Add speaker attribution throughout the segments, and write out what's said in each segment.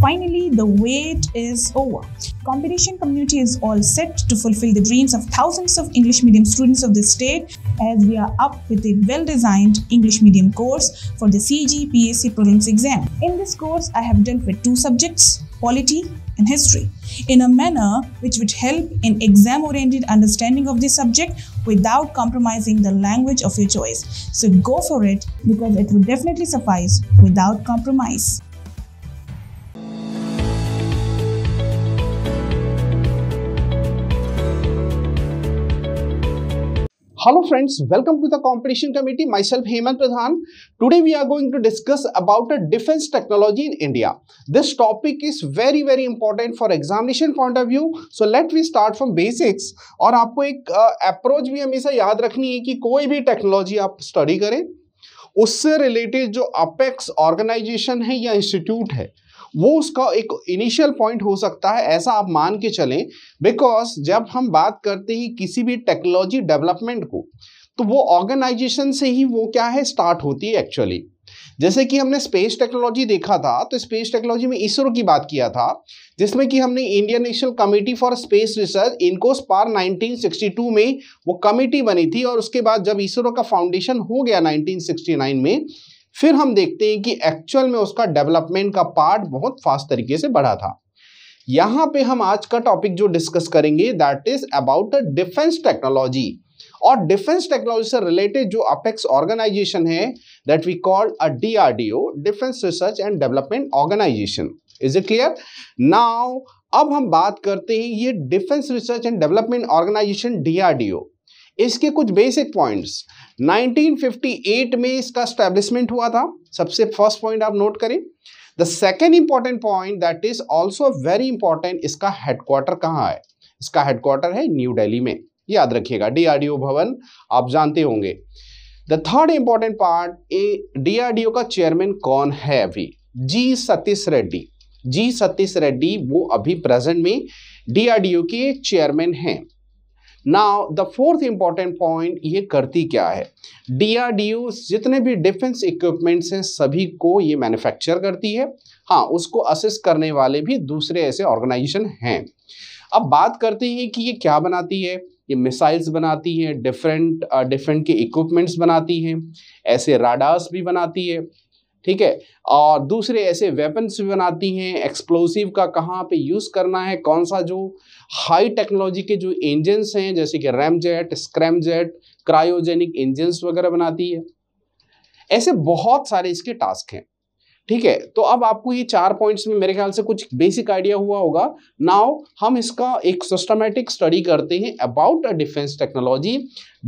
Speaker 1: Finally, the wait is over. Competition community is all set to fulfill the dreams of thousands of English medium students of the state as we are up with a well-designed English medium course for the CGPSC prelims exam. In this course, I have dealt with two subjects, polity and history in a manner which would help in exam oriented understanding of the subject without compromising the language of your choice so go for it because it would definitely suffice without compromise hello friends welcome to the competition committee myself Hemant Pradhan today we are going to discuss about a defence technology in India this topic is very very important for examination point of view so let we start from basics और आपको एक approach uh, भी हमेशा याद रखनी है कि कोई भी टेक्नोलॉजी आप स्टडी करें उससे रिलेटेड जो अपेक्स ऑर्गेनाइजेशन है या इंस्टीट्यूट है वो उसका एक इनिशियल पॉइंट हो सकता है ऐसा आप मान के चलें बिकॉज जब हम बात करते हैं किसी भी टेक्नोलॉजी डेवलपमेंट को तो वो ऑर्गेनाइजेशन से ही वो क्या है स्टार्ट होती है एक्चुअली जैसे कि हमने स्पेस टेक्नोलॉजी देखा था तो स्पेस टेक्नोलॉजी में इसरो की बात किया था जिसमें कि हमने Indian National Committee for Space Research INCOSPAR 1962 में वो कमेटी बनी थी और उसके बाद जब इसरो का फाउंडेशन हो गया 1969 में फिर हम देखते हैं कि एक्चुअल में उसका डेवलपमेंट का पार्ट बहुत फास्ट तरीके से बढ़ा था यहाँ पे हम आज का टॉपिक जो डिस्कस करेंगे that is about defence technology और डिफेंस टेक्नोलॉजी से रिलेटेड जो अपेक्स ऑर्गेनाइजेशन है that we called a DRDO Defence Research and Development Organisation is it clear now अब हम बात करते हैं ये Defence Research and Development Organisation DRDO इसके कुछ बेसिक पॉइंट्स 1958 में इसका स्टैब्लिशमेंट हुआ था सबसे फर्स्ट पॉइंट आप नोट करें the second important point that is also very important इसका हेडक्वार्टर कहाँ है इसका हेडक्वार्टर है न्यू डेली में याद रखिएगा डीआरडीओ भवन आप जानते होंगे the third important part a DRDO का चेयरमैन कौन है अभी जी सतीश रेड्डी जी सतीश रेड्डी वो अभी प्रेजेंट में डीआरडीओ के चेयरमैन हैं now the fourth important point ये करती क्या है डी जितने भी डिफेंस इक्विपमेंट्स हैं सभी को ये मैन्युफैक्चर करती है हाँ उसको असिस्ट करने वाले भी दूसरे ऐसे ऑर्गेनाइजेशन हैं अब बात करते हैं कि ये क्या बनाती है ये मिसाइल्स बनाती है डिफरेंट डिफरेंट के इक्विपमेंट्स बनाती हैं ऐसे राडार्स भी बनाती है ठीक है और दूसरे ऐसे वेपन्स भी बनाती हैं एक्सप्लोसिव का कहाँ पे यूज़ करना है कौन सा जो हाई टेक्नोलॉजी के जो इंजन्स हैं जैसे कि ramjet scramjet cryogenic engines वगैरह बनाती है ऐसे बहुत सारे इसके टास्क हैं ठीक है तो अब आपको ये चार पॉइंट्स में मेरे ख्याल से कुछ बेसिक आइडिया हुआ होगा नाउ हम इसका एक सिस्टमेटिक स्टडी करते हैं about a defence technology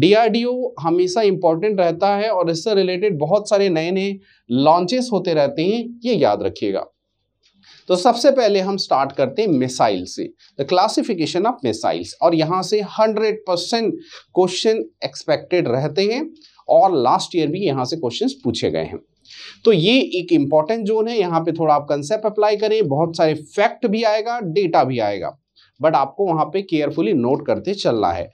Speaker 1: DRDO हमेशा इंपॉर्टेंट रहता है और इससे रिलेटेड बहुत सारे नए नए लॉन्चेस होते रहते हैं ये याद रखिएगा तो सबसे पहले हम स्टार्ट करते हैं मिसाइल से द क्लासिफिकेशन ऑफ मिसाइल्स और यहाँ से हंड्रेड परसेंट क्वेश्चन एक्सपेक्टेड रहते हैं और लास्ट ईयर भी यहाँ से क्वेश्चंस पूछे गए हैं तो ये एक इंपॉर्टेंट जोन है यहाँ पे थोड़ा आप कंसेप्ट अप्लाई करें बहुत सारे फैक्ट भी आएगा डेटा भी आएगा बट आपको वहाँ पे केयरफुली नोट करते चलना है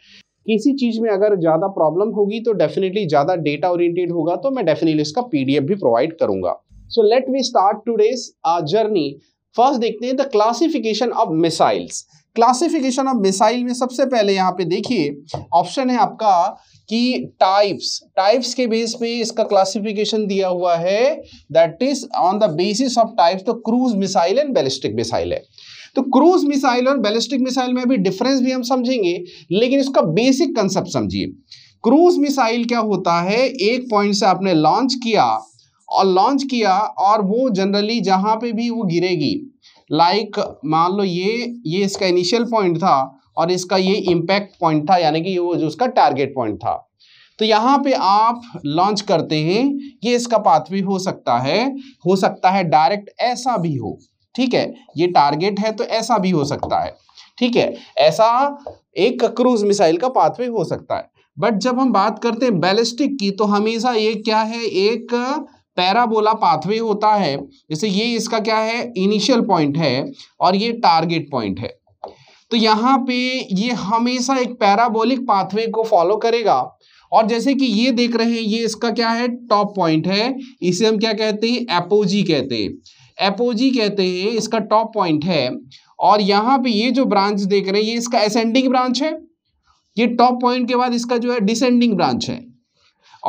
Speaker 1: किसी चीज़ में अगर ज़्यादा प्रॉब्लम होगी तो डेफिनेटली ज़्यादा डेटा ओरिएंटेड होगा तो मैं डेफिनेटली इसका पीडीएफ भी प्रोवाइड करूंगा so let we start today's journey first देखते हैं the classification of missiles classification of missile में सबसे पहले यहाँ पे देखिए ऑप्शन है आपका कि टाइप्स टाइप्स के बेस पे इसका क्लासिफिकेशन दिया हुआ है that is on the basis of types तो cruise missile and ballistic missile है तो क्रूज मिसाइल और बैलिस्टिक मिसाइल में अभी डिफरेंस भी हम समझेंगे लेकिन इसका बेसिक कंसेप्ट समझिए क्रूज मिसाइल क्या होता है एक पॉइंट से आपने लॉन्च किया और लॉन्च किया और वो जनरली जहाँ पे भी वो गिरेगी लाइक like, मान लो ये ये इसका इनिशियल पॉइंट था और इसका ये इम्पैक्ट पॉइंट था यानी कि वो जो उसका टारगेट पॉइंट था तो यहाँ पे आप लॉन्च करते हैं ये इसका पाथवे हो सकता है हो सकता है डायरेक्ट ऐसा भी हो ठीक है ये टारगेट है तो ऐसा भी हो सकता है ठीक है ऐसा एक क्रूज मिसाइल का पाथवे हो सकता है बट जब हम बात करते हैं बैलिस्टिक की तो हमेशा ये क्या है एक पैराबोला पाथवे होता है जैसे ये इसका क्या है इनिशियल पॉइंट है और ये टारगेट पॉइंट है तो यहाँ पे ये हमेशा एक पैराबोलिक पाथवे को फॉलो करेगा और जैसे कि ये देख रहे हैं ये इसका क्या है टॉप पॉइंट है इसे हम क्या कहते हैं एपोजी कहते हैं एपोजी कहते हैं इसका टॉप पॉइंट है और यहाँ पे ये जो ब्रांच देख रहे हैं ये इसका असेंडिंग ब्रांच है ये टॉप पॉइंट के बाद इसका जो है डिसेंडिंग ब्रांच है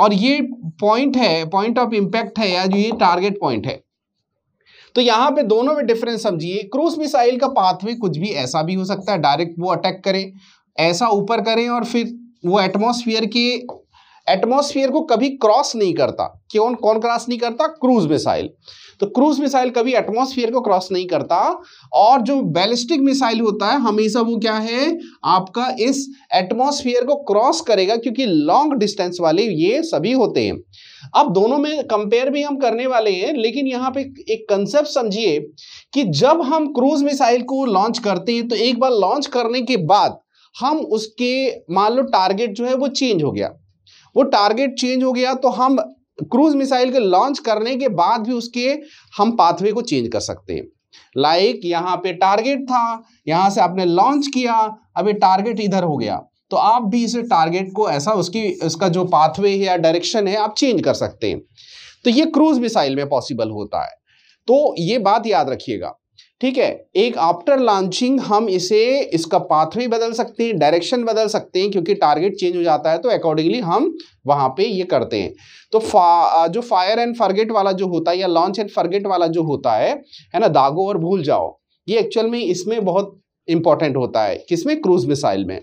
Speaker 1: और ये पॉइंट है पॉइंट ऑफ इम्पैक्ट है या जो ये टारगेट पॉइंट है तो यहाँ पे दोनों में डिफरेंस समझिए क्रूज मिसाइल का पाथ में कुछ भी ऐसा भी हो सकता है डायरेक्ट वो अटैक करे ऐसा ऊपर करें और फिर वो एटमोसफियर के एटमोसफियर को कभी क्रॉस नहीं करता क्यों कौन क्रॉस नहीं करता क्रूज मिसाइल तो क्रूज मिसाइल कभी एटमोसफियर को क्रॉस नहीं करता और जो बैलिस्टिक मिसाइल होता है हमेशा वो क्या है आपका इस एटमोसफियर को क्रॉस करेगा क्योंकि लॉन्ग डिस्टेंस वाले ये सभी होते हैं अब दोनों में कंपेयर भी हम करने वाले हैं लेकिन यहाँ पे एक कंसेप्ट समझिए कि जब हम क्रूज मिसाइल को लॉन्च करते हैं तो एक बार लॉन्च करने के बाद हम उसके मान लो टारगेट जो है वो चेंज हो गया वो टारगेट चेंज हो गया तो हम क्रूज मिसाइल के लॉन्च करने के बाद भी उसके हम पाथवे को चेंज कर सकते हैं लाइक like, यहाँ पे टारगेट था यहाँ से आपने लॉन्च किया अभी टारगेट इधर हो गया तो आप भी इसे टारगेट को ऐसा उसकी उसका जो पाथवे है या डायरेक्शन है आप चेंज कर सकते हैं तो ये क्रूज मिसाइल में पॉसिबल होता है तो ये बात याद रखिएगा ठीक है एक आफ्टर लॉन्चिंग हम इसे इसका पाथवे बदल सकते हैं डायरेक्शन बदल सकते हैं क्योंकि टारगेट चेंज हो जाता है तो अकॉर्डिंगली हम वहां पे ये करते हैं तो फा, जो फायर एंड फर्गेट वाला जो होता है या लॉन्च एंड फर्गेट वाला जो होता है है ना दागो और भूल जाओ ये एक्चुअल में इसमें बहुत इंपॉर्टेंट होता है किसमें क्रूज मिसाइल में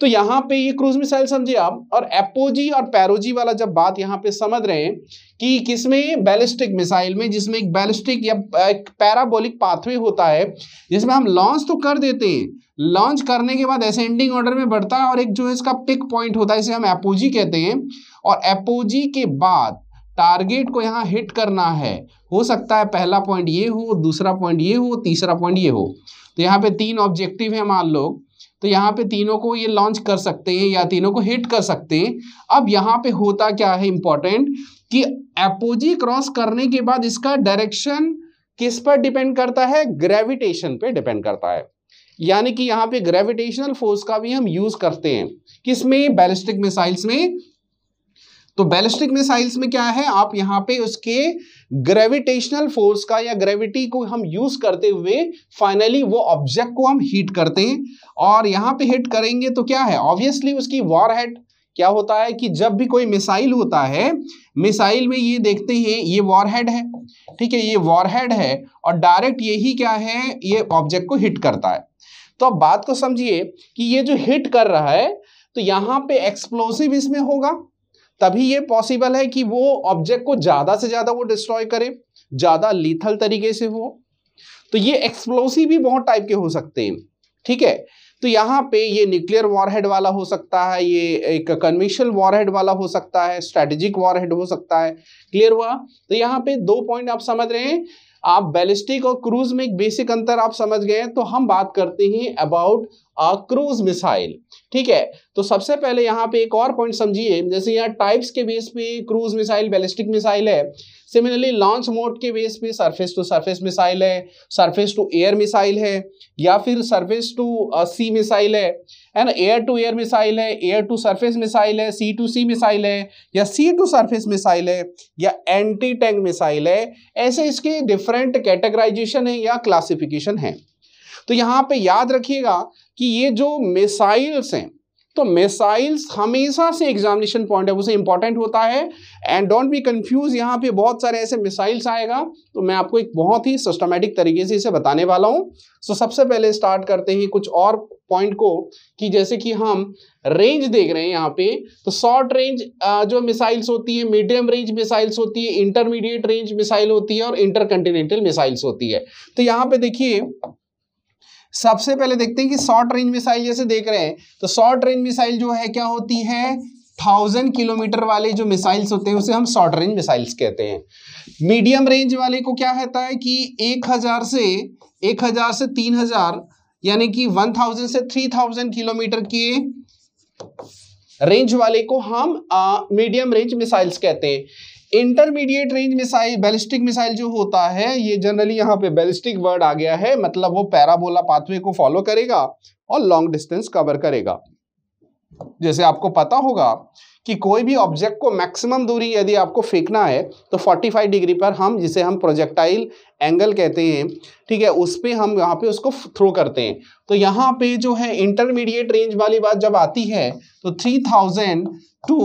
Speaker 1: तो यहाँ पे ये क्रूज मिसाइल समझे आप और एपोजी और पैरोजी वाला जब बात यहाँ पे समझ रहे हैं कि किसमें बैलिस्टिक मिसाइल में जिसमें एक बैलिस्टिक या एक पैराबोलिक पाथवे होता है जिसमें हम लॉन्च तो कर देते हैं लॉन्च करने के बाद असेंडिंग ऑर्डर में बढ़ता है और एक जो है इसका पिक पॉइंट होता है इसे हम एपोजी कहते हैं और एपोजी के बाद टारगेट को यहाँ हिट करना है हो सकता है पहला पॉइंट ये हो दूसरा पॉइंट ये हो तीसरा पॉइंट ये हो तो यहाँ पे तीन ऑब्जेक्टिव है मान लो तो यहाँ पे तीनों को ये लॉन्च कर सकते हैं या तीनों को हिट कर सकते हैं अब यहाँ पे होता क्या है इंपॉर्टेंट कि एपोजी क्रॉस करने के बाद इसका डायरेक्शन किस पर डिपेंड करता है ग्रेविटेशन पे डिपेंड करता है यानी कि यहाँ पे ग्रेविटेशनल फोर्स का भी हम यूज करते हैं किसमें बैलिस्टिक मिसाइल्स में तो बैलिस्टिक मिसाइल्स में क्या है आप यहाँ पे उसके ग्रेविटेशनल फोर्स का या ग्रेविटी को हम यूज करते हुए फाइनली वो ऑब्जेक्ट को हम हीट करते हैं और यहां पे हिट करेंगे तो क्या है ऑब्वियसली उसकी वॉर हेड क्या होता है कि जब भी कोई मिसाइल होता है मिसाइल में ये देखते हैं ये वॉरहेड है ठीक है ये वॉरहेड है और डायरेक्ट यही क्या है ये ऑब्जेक्ट को हिट करता है तो अब बात को समझिए कि ये जो हिट कर रहा है तो यहाँ पे एक्सप्लोसिव इसमें होगा तभी ये पॉसिबल है कि वो ऑब्जेक्ट को ज़्यादा से ज़्यादा वो डिस्ट्रॉय करे ज़्यादा लीथल तरीके से हो तो ये एक्सप्लोसिव भी बहुत टाइप के हो सकते हैं ठीक है तो यहाँ पे ये न्यूक्लियर वॉरहेड वाला हो सकता है ये एक कन्वेंशनल वॉरहेड वाला हो सकता है स्ट्रेटेजिक वॉरहेड हो सकता है क्लियर हुआ तो यहाँ पे दो पॉइंट आप समझ रहे हैं आप बैलिस्टिक और क्रूज में एक बेसिक अंतर आप समझ गए तो हम बात करते हैं अबाउट क्रूज मिसाइल ठीक है तो सबसे पहले यहाँ पे एक और पॉइंट समझिए जैसे यहाँ टाइप्स के बेस पे क्रूज मिसाइल बैलिस्टिक मिसाइल है सिमिलरली लॉन्च मोड के बेस पे सरफेस टू सरफेस मिसाइल है सरफेस टू एयर मिसाइल है या फिर सरफेस टू सी मिसाइल है है ना एयर टू एयर मिसाइल है एयर टू सरफेस मिसाइल है सी टू सी मिसाइल है या सी टू सरफेस मिसाइल है या एंटी टैंक मिसाइल है ऐसे इसके डिफरेंट कैटेगराइजेशन है या क्लासिफिकेशन है तो यहाँ पे याद रखिएगा कि ये जो मिसाइल्स हैं तो मिसाइल्स हमेशा से एग्जामिनेशन पॉइंट है उसे इंपॉर्टेंट होता है एंड डोंट बी कंफ्यूज यहाँ पे बहुत सारे ऐसे मिसाइल्स आएगा तो मैं आपको एक बहुत ही सिस्टमेटिक तरीके से इसे बताने वाला हूं सो so, सबसे पहले स्टार्ट करते हैं कुछ और पॉइंट को कि जैसे कि हम रेंज देख रहे हैं यहाँ पे तो शॉर्ट रेंज जो मिसाइल्स होती है मीडियम रेंज मिसाइल्स होती है इंटरमीडिएट रेंज मिसाइल होती है और इंटरकंटिनेंटल मिसाइल्स होती है तो यहाँ पे देखिए सबसे पहले देखते हैं कि शॉर्ट रेंज मिसाइल जैसे देख रहे हैं तो शॉर्ट रेंज मिसाइल जो है क्या होती है थाउजेंड किलोमीटर वाले जो मिसाइल्स होते हैं उसे हम शॉर्ट रेंज मिसाइल्स कहते हैं मीडियम रेंज वाले को क्या कहता है कि एक हजार से एक हजार से तीन हजार यानी कि वन थाउजेंड से थ्री थाउजेंड किलोमीटर के रेंज वाले को हम मीडियम रेंज मिसाइल्स कहते हैं intermediate range missile ballistic missile जो होता है ये जनरली यहाँ पे बैलिस्टिक वर्ड आ गया है मतलब वो पैराबोला पाथवे को फॉलो करेगा और लॉन्ग डिस्टेंस कवर करेगा जैसे आपको पता होगा कि कोई भी ऑब्जेक्ट को मैक्सिमम दूरी यदि आपको फेंकना है तो 45 डिग्री पर हम जिसे हम प्रोजेक्टाइल एंगल कहते हैं ठीक है उस पर हम यहाँ पे उसको थ्रो करते हैं तो यहाँ पे जो है इंटरमीडिएट रेंज वाली बात जब आती है तो 3000 टू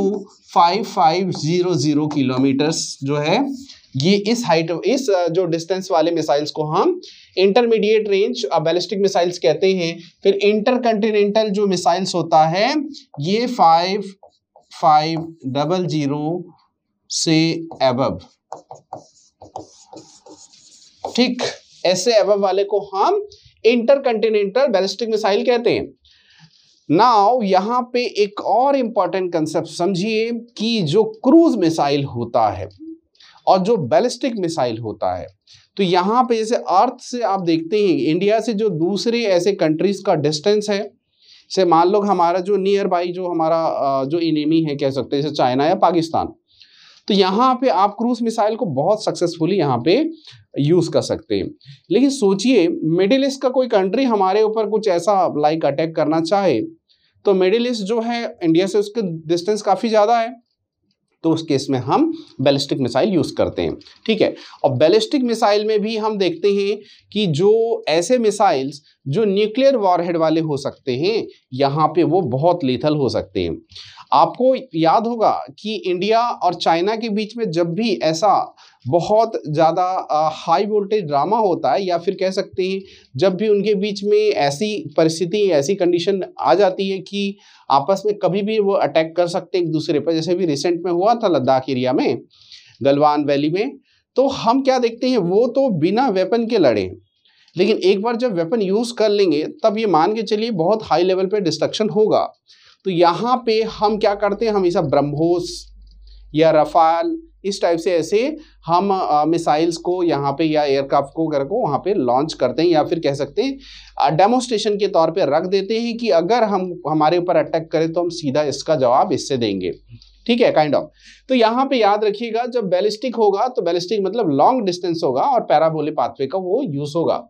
Speaker 1: 5500 किलोमीटर्स जो है ये इस हाइट इस जो डिस्टेंस वाले मिसाइल्स को हम इंटरमीडिएट रेंज अब बैलिस्टिक मिसाइल्स कहते हैं फिर इंटरकॉन्टिनेंटल जो मिसाइल्स होता है ये फाइव फाइव डबल जीरो से एबब ठीक ऐसे एबब वाले को हम इंटरकॉन्टिनेंटल बैलिस्टिक मिसाइल कहते हैं नाउ यहां पे एक और इंपॉर्टेंट कंसेप्ट समझिए कि जो क्रूज मिसाइल होता है और जो बैलिस्टिक मिसाइल होता है तो यहाँ पे जैसे अर्थ से आप देखते हैं इंडिया से जो दूसरे ऐसे कंट्रीज़ का डिस्टेंस है से मान लो हमारा जो नियर बाई जो हमारा जो इनेमी है कह सकते हैं जैसे चाइना या पाकिस्तान तो यहाँ पे आप क्रूज मिसाइल को बहुत सक्सेसफुली यहाँ पे यूज़ कर सकते हैं लेकिन सोचिए मिडिल ईस्ट का कोई कंट्री हमारे ऊपर कुछ ऐसा लाइक अटैक करना चाहे तो मिडिल ईस्ट जो है इंडिया से उसके डिस्टेंस काफ़ी ज़्यादा है तो उस केस में हम बैलिस्टिक मिसाइल यूज़ करते हैं ठीक है और बैलिस्टिक मिसाइल में भी हम देखते हैं कि जो ऐसे मिसाइल्स जो न्यूक्लियर वॉरहेड वाले हो सकते हैं यहाँ पे वो बहुत लीथल हो सकते हैं आपको याद होगा कि इंडिया और चाइना के बीच में जब भी ऐसा बहुत ज़्यादा हाई वोल्टेज ड्रामा होता है या फिर कह सकते हैं जब भी उनके बीच में ऐसी परिस्थिति ऐसी कंडीशन आ जाती है कि आपस में कभी भी वो अटैक कर सकते एक दूसरे पर जैसे भी रिसेंट में हुआ था लद्दाख एरिया में गलवान वैली में तो हम क्या देखते हैं वो तो बिना वेपन के लड़े लेकिन एक बार जब वेपन यूज़ कर लेंगे तब ये मान के चलिए बहुत हाई लेवल पे डिस्ट्रक्शन होगा तो यहाँ पे हम क्या करते हैं हमेशा ब्रह्मोस या रफाल इस टाइप से ऐसे हम मिसाइल्स को यहाँ पे या एयरक्राफ्ट को अगर को वहाँ पे लॉन्च करते हैं या फिर कह सकते हैं डेमोस्ट्रेशन के तौर पे रख देते हैं कि अगर हम हमारे ऊपर अटैक करें तो हम सीधा इसका जवाब इससे देंगे ठीक है काइंड kind ऑफ of. तो यहाँ पे याद रखिएगा जब बैलिस्टिक होगा तो बैलिस्टिक मतलब लॉन्ग डिस्टेंस होगा और पैराबोले पाथवे का वो यूज होगा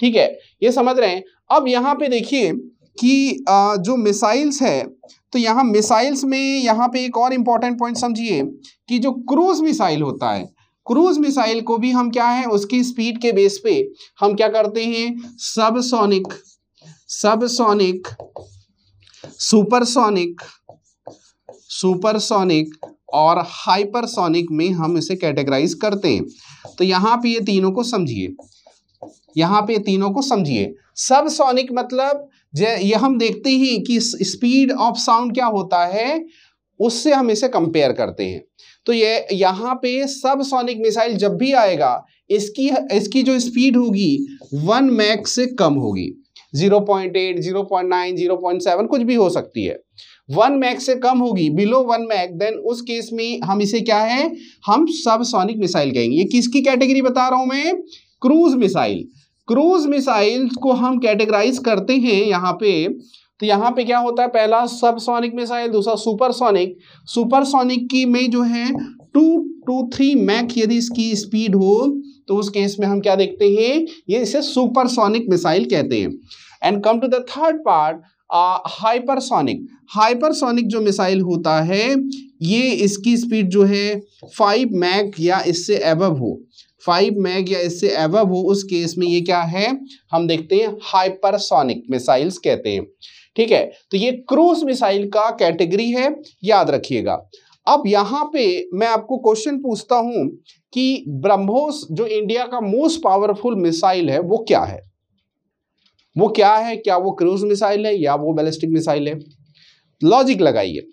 Speaker 1: ठीक है ये समझ रहे हैं अब यहाँ पे देखिए कि जो मिसाइल्स है तो यहाँ मिसाइल्स में यहाँ पे एक और इम्पॉर्टेंट पॉइंट समझिए कि जो क्रूज मिसाइल होता है क्रूज मिसाइल को भी हम क्या है उसकी स्पीड के बेस पे हम क्या करते हैं सबसोनिक सबसोनिक सुपरसोनिक सुपरसोनिक और हाइपरसोनिक में हम इसे कैटेगराइज करते हैं तो यहाँ पे ये तीनों को समझिए यहाँ पे तीनों को समझिए सबसोनिक मतलब ये हम देखते ही कि स्पीड ऑफ साउंड क्या होता है उससे हम इसे कंपेयर करते हैं तो ये यहाँ पे सब सोनिक मिसाइल जब भी आएगा इसकी इसकी जो स्पीड होगी वन मैक से कम होगी 0.8, 0.9, 0.7 कुछ भी हो सकती है वन मैक से कम होगी बिलो वन मैक देन उस केस में हम इसे क्या है हम सब सोनिक मिसाइल कहेंगे ये किसकी कैटेगरी बता रहा हूं मैं क्रूज मिसाइल क्रूज मिसाइल को हम कैटेगराइज करते हैं यहाँ पे तो यहाँ पे क्या होता है पहला सबसोनिक मिसाइल दूसरा सुपरसोनिक सुपरसोनिक की में जो है टू टू थ्री मैक यदि इसकी स्पीड हो तो उस केस में हम क्या देखते हैं ये इसे सुपरसोनिक मिसाइल कहते हैं and come to the third part hypersonic hypersonic जो मिसाइल होता है ये इसकी स्पीड जो है फाइव मैक या इससे एबव हो फाइव मैग या इससे एवब हो उस केस में ये क्या है हम देखते हैं हाइपरसोनिक मिसाइल्स कहते हैं ठीक है तो ये क्रूज मिसाइल का कैटेगरी है याद रखिएगा अब यहाँ पे मैं आपको क्वेश्चन पूछता हूँ कि ब्रह्मोस जो इंडिया का मोस्ट पावरफुल मिसाइल है वो क्या है वो क्या है क्या वो क्रूज मिसाइल है या वो बैलिस्टिक मिसाइल है लॉजिक लगाइए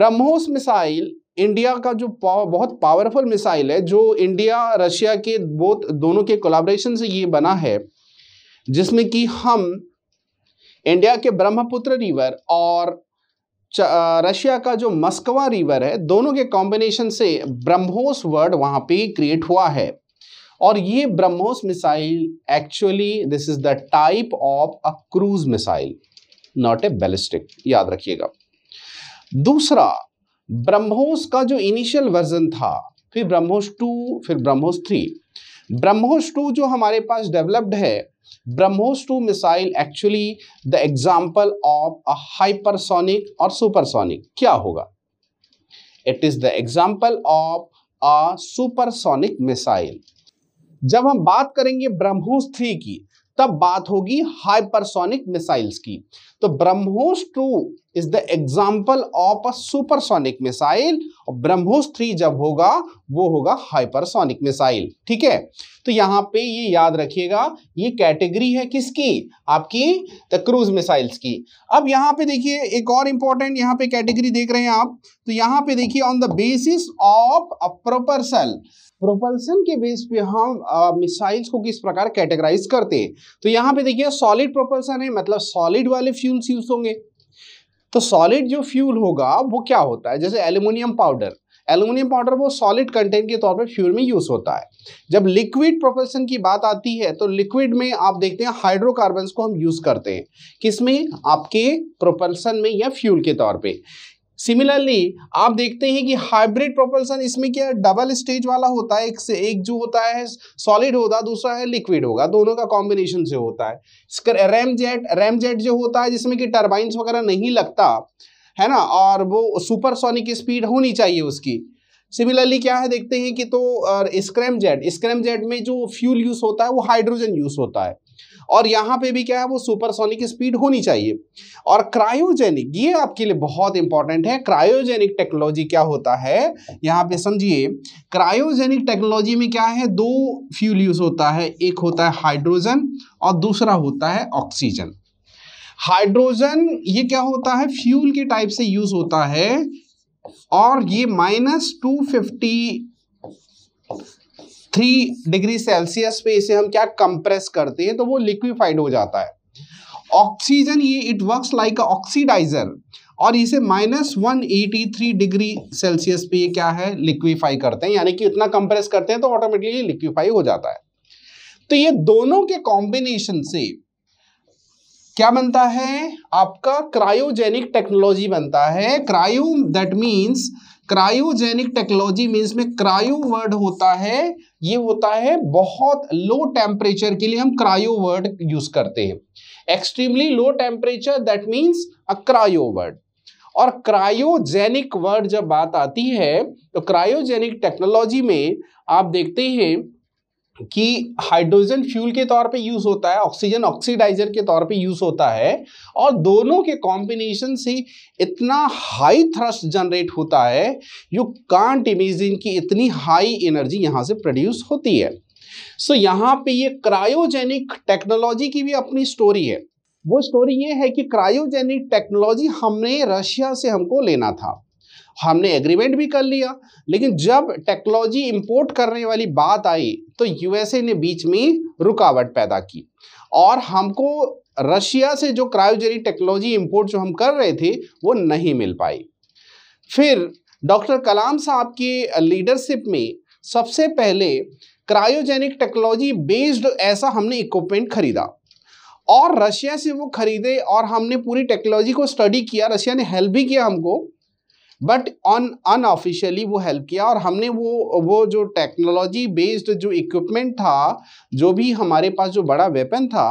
Speaker 1: ब्रह्मोस मिसाइल इंडिया का जो पाव, बहुत पावरफुल मिसाइल है जो इंडिया रशिया के बहुत दोनों के कोलाब्रेशन से ये बना है जिसमें कि हम इंडिया के ब्रह्मपुत्र रिवर और रशिया का जो मस्कवा रिवर है दोनों के कॉम्बिनेशन से ब्रह्मोस वर्ड वहाँ पे क्रिएट हुआ है और ये BrahMos missile actually this is the type of a cruise missile not a ballistic याद रखिएगा दूसरा ब्रह्मोस का जो इनिशियल वर्जन था फिर ब्रह्मोस टू फिर ब्रह्मोस थ्री ब्रह्मोस टू जो हमारे पास डेवलप्ड है BrahMos two missile actually the example of a hypersonic और सुपरसोनिक क्या होगा it is the example of a supersonic missile जब हम बात करेंगे ब्रह्मोस थ्री की तब बात होगी हाइपरसोनिक मिसाइल्स की तो BrahMos two is the example of a supersonic missile और ब्रह्मोस थ्री जब होगा वो होगा हाइपरसोनिक मिसाइल ठीक है तो यहां पे ये याद रखिएगा ये कैटेगरी है किसकी आपकी द क्रूज मिसाइल्स की अब यहां पे देखिए एक और इंपॉर्टेंट यहां पे कैटेगरी देख रहे हैं आप तो यहां पे देखिए on the basis of a propulsion propulsion के बेस पे हम मिसाइल्स को किस प्रकार कैटेगराइज करते हैं तो यहाँ पे देखिए सॉलिड प्रोपल्सन है मतलब सॉलिड वाले फ्यूल्स यूज होंगे तो सॉलिड जो फ्यूल होगा वो क्या होता है जैसे एल्यूमिनियम पाउडर एल्यूमिनियम पाउडर वो सॉलिड कंटेंट के तौर पर फ्यूल में यूज होता है जब लिक्विड प्रोपल्सन की बात आती है तो लिक्विड में आप देखते हैं हाइड्रोकार्बन को हम यूज करते हैं किसमें आपके प्रोपल्सन में या फ्यूल के तौर पे सिमिलरली आप देखते हैं कि हाइब्रिड प्रोपल्सन इसमें क्या डबल स्टेज वाला होता है एक से एक जो होता है सॉलिड होगा दूसरा है लिक्विड होगा दोनों का कॉम्बिनेशन से होता है इसका रैम जेट रैम जेट जो होता है जिसमें कि टर्बाइंस वगैरह नहीं लगता है ना और वो सुपरसोनिक स्पीड होनी चाहिए उसकी सिमिलरली क्या है देखते हैं कि तो स्क्रैम जेट स्क्रैम जेट में जो फ्यूल यूज़ होता है वो हाइड्रोजन यूज़ होता है और यहाँ पे भी क्या है वो सुपरसोनिक स्पीड होनी चाहिए और क्रायोजेनिक ये आपके लिए बहुत इंपॉर्टेंट है क्रायोजेनिक टेक्नोलॉजी क्या होता है यहाँ पे समझिए क्रायोजेनिक टेक्नोलॉजी में क्या है दो फ्यूल यूज होता है एक होता है हाइड्रोजन और दूसरा होता है ऑक्सीजन हाइड्रोजन ये क्या होता है फ्यूल के टाइप से यूज होता है और ये minus two fifty three degree Celsius पे इसे हम क्या कंप्रेस करते हैं तो वो लिक्विफाइड हो जाता है ऑक्सीजन ये इट वर्क्स लाइक ऑक्सीडाइजर और इसे minus one eighty three degree Celsius पे ये क्या है लिक्विफाई करते हैं यानी कि इतना कंप्रेस करते हैं तो ऑटोमेटिकली लिक्विफाई हो जाता है तो ये दोनों के कॉम्बिनेशन से क्या बनता है आपका क्रायोजेनिक टेक्नोलॉजी बनता है cryo that means cryogenic technology means में क्रायो वर्ड होता है ये होता है बहुत लो टेम्परेचर के लिए हम क्रायो वर्ड यूज करते हैं extremely low temperature that means a cryo word और क्रायोजेनिक वर्ड जब बात आती है तो क्रायोजेनिक टेक्नोलॉजी में आप देखते हैं कि हाइड्रोजन फ्यूल के तौर पे यूज़ होता है ऑक्सीजन ऑक्सीडाइजर के तौर पे यूज़ होता है और दोनों के कॉम्बिनेशन से इतना हाई थ्रस्ट जनरेट होता है यू कांट इमेजिन कि इतनी हाई एनर्जी यहाँ से प्रोड्यूस होती है सो so, यहाँ पे ये क्रायोजेनिक टेक्नोलॉजी की भी अपनी स्टोरी है वो स्टोरी ये है कि क्रायोजेनिक टेक्नोलॉजी हमने रशिया से हमको लेना था हमने एग्रीमेंट भी कर लिया लेकिन जब टेक्नोलॉजी इंपोर्ट करने वाली बात आई तो यूएसए ने बीच में रुकावट पैदा की और हमको रशिया से जो क्रायोजेनिक टेक्नोलॉजी इंपोर्ट जो हम कर रहे थे वो नहीं मिल पाई फिर डॉक्टर कलाम साहब की लीडरशिप में सबसे पहले क्रायोजेनिक टेक्नोलॉजी बेस्ड ऐसा हमने इक्विपमेंट खरीदा और रशिया से वो खरीदे और हमने पूरी टेक्नोलॉजी को स्टडी किया रशिया ने हेल्प भी किया हमको बट ऑन अनऑफिशियली वो हेल्प किया और हमने वो वो जो टेक्नोलॉजी बेस्ड जो इक्विपमेंट था जो भी हमारे पास जो बड़ा वेपन था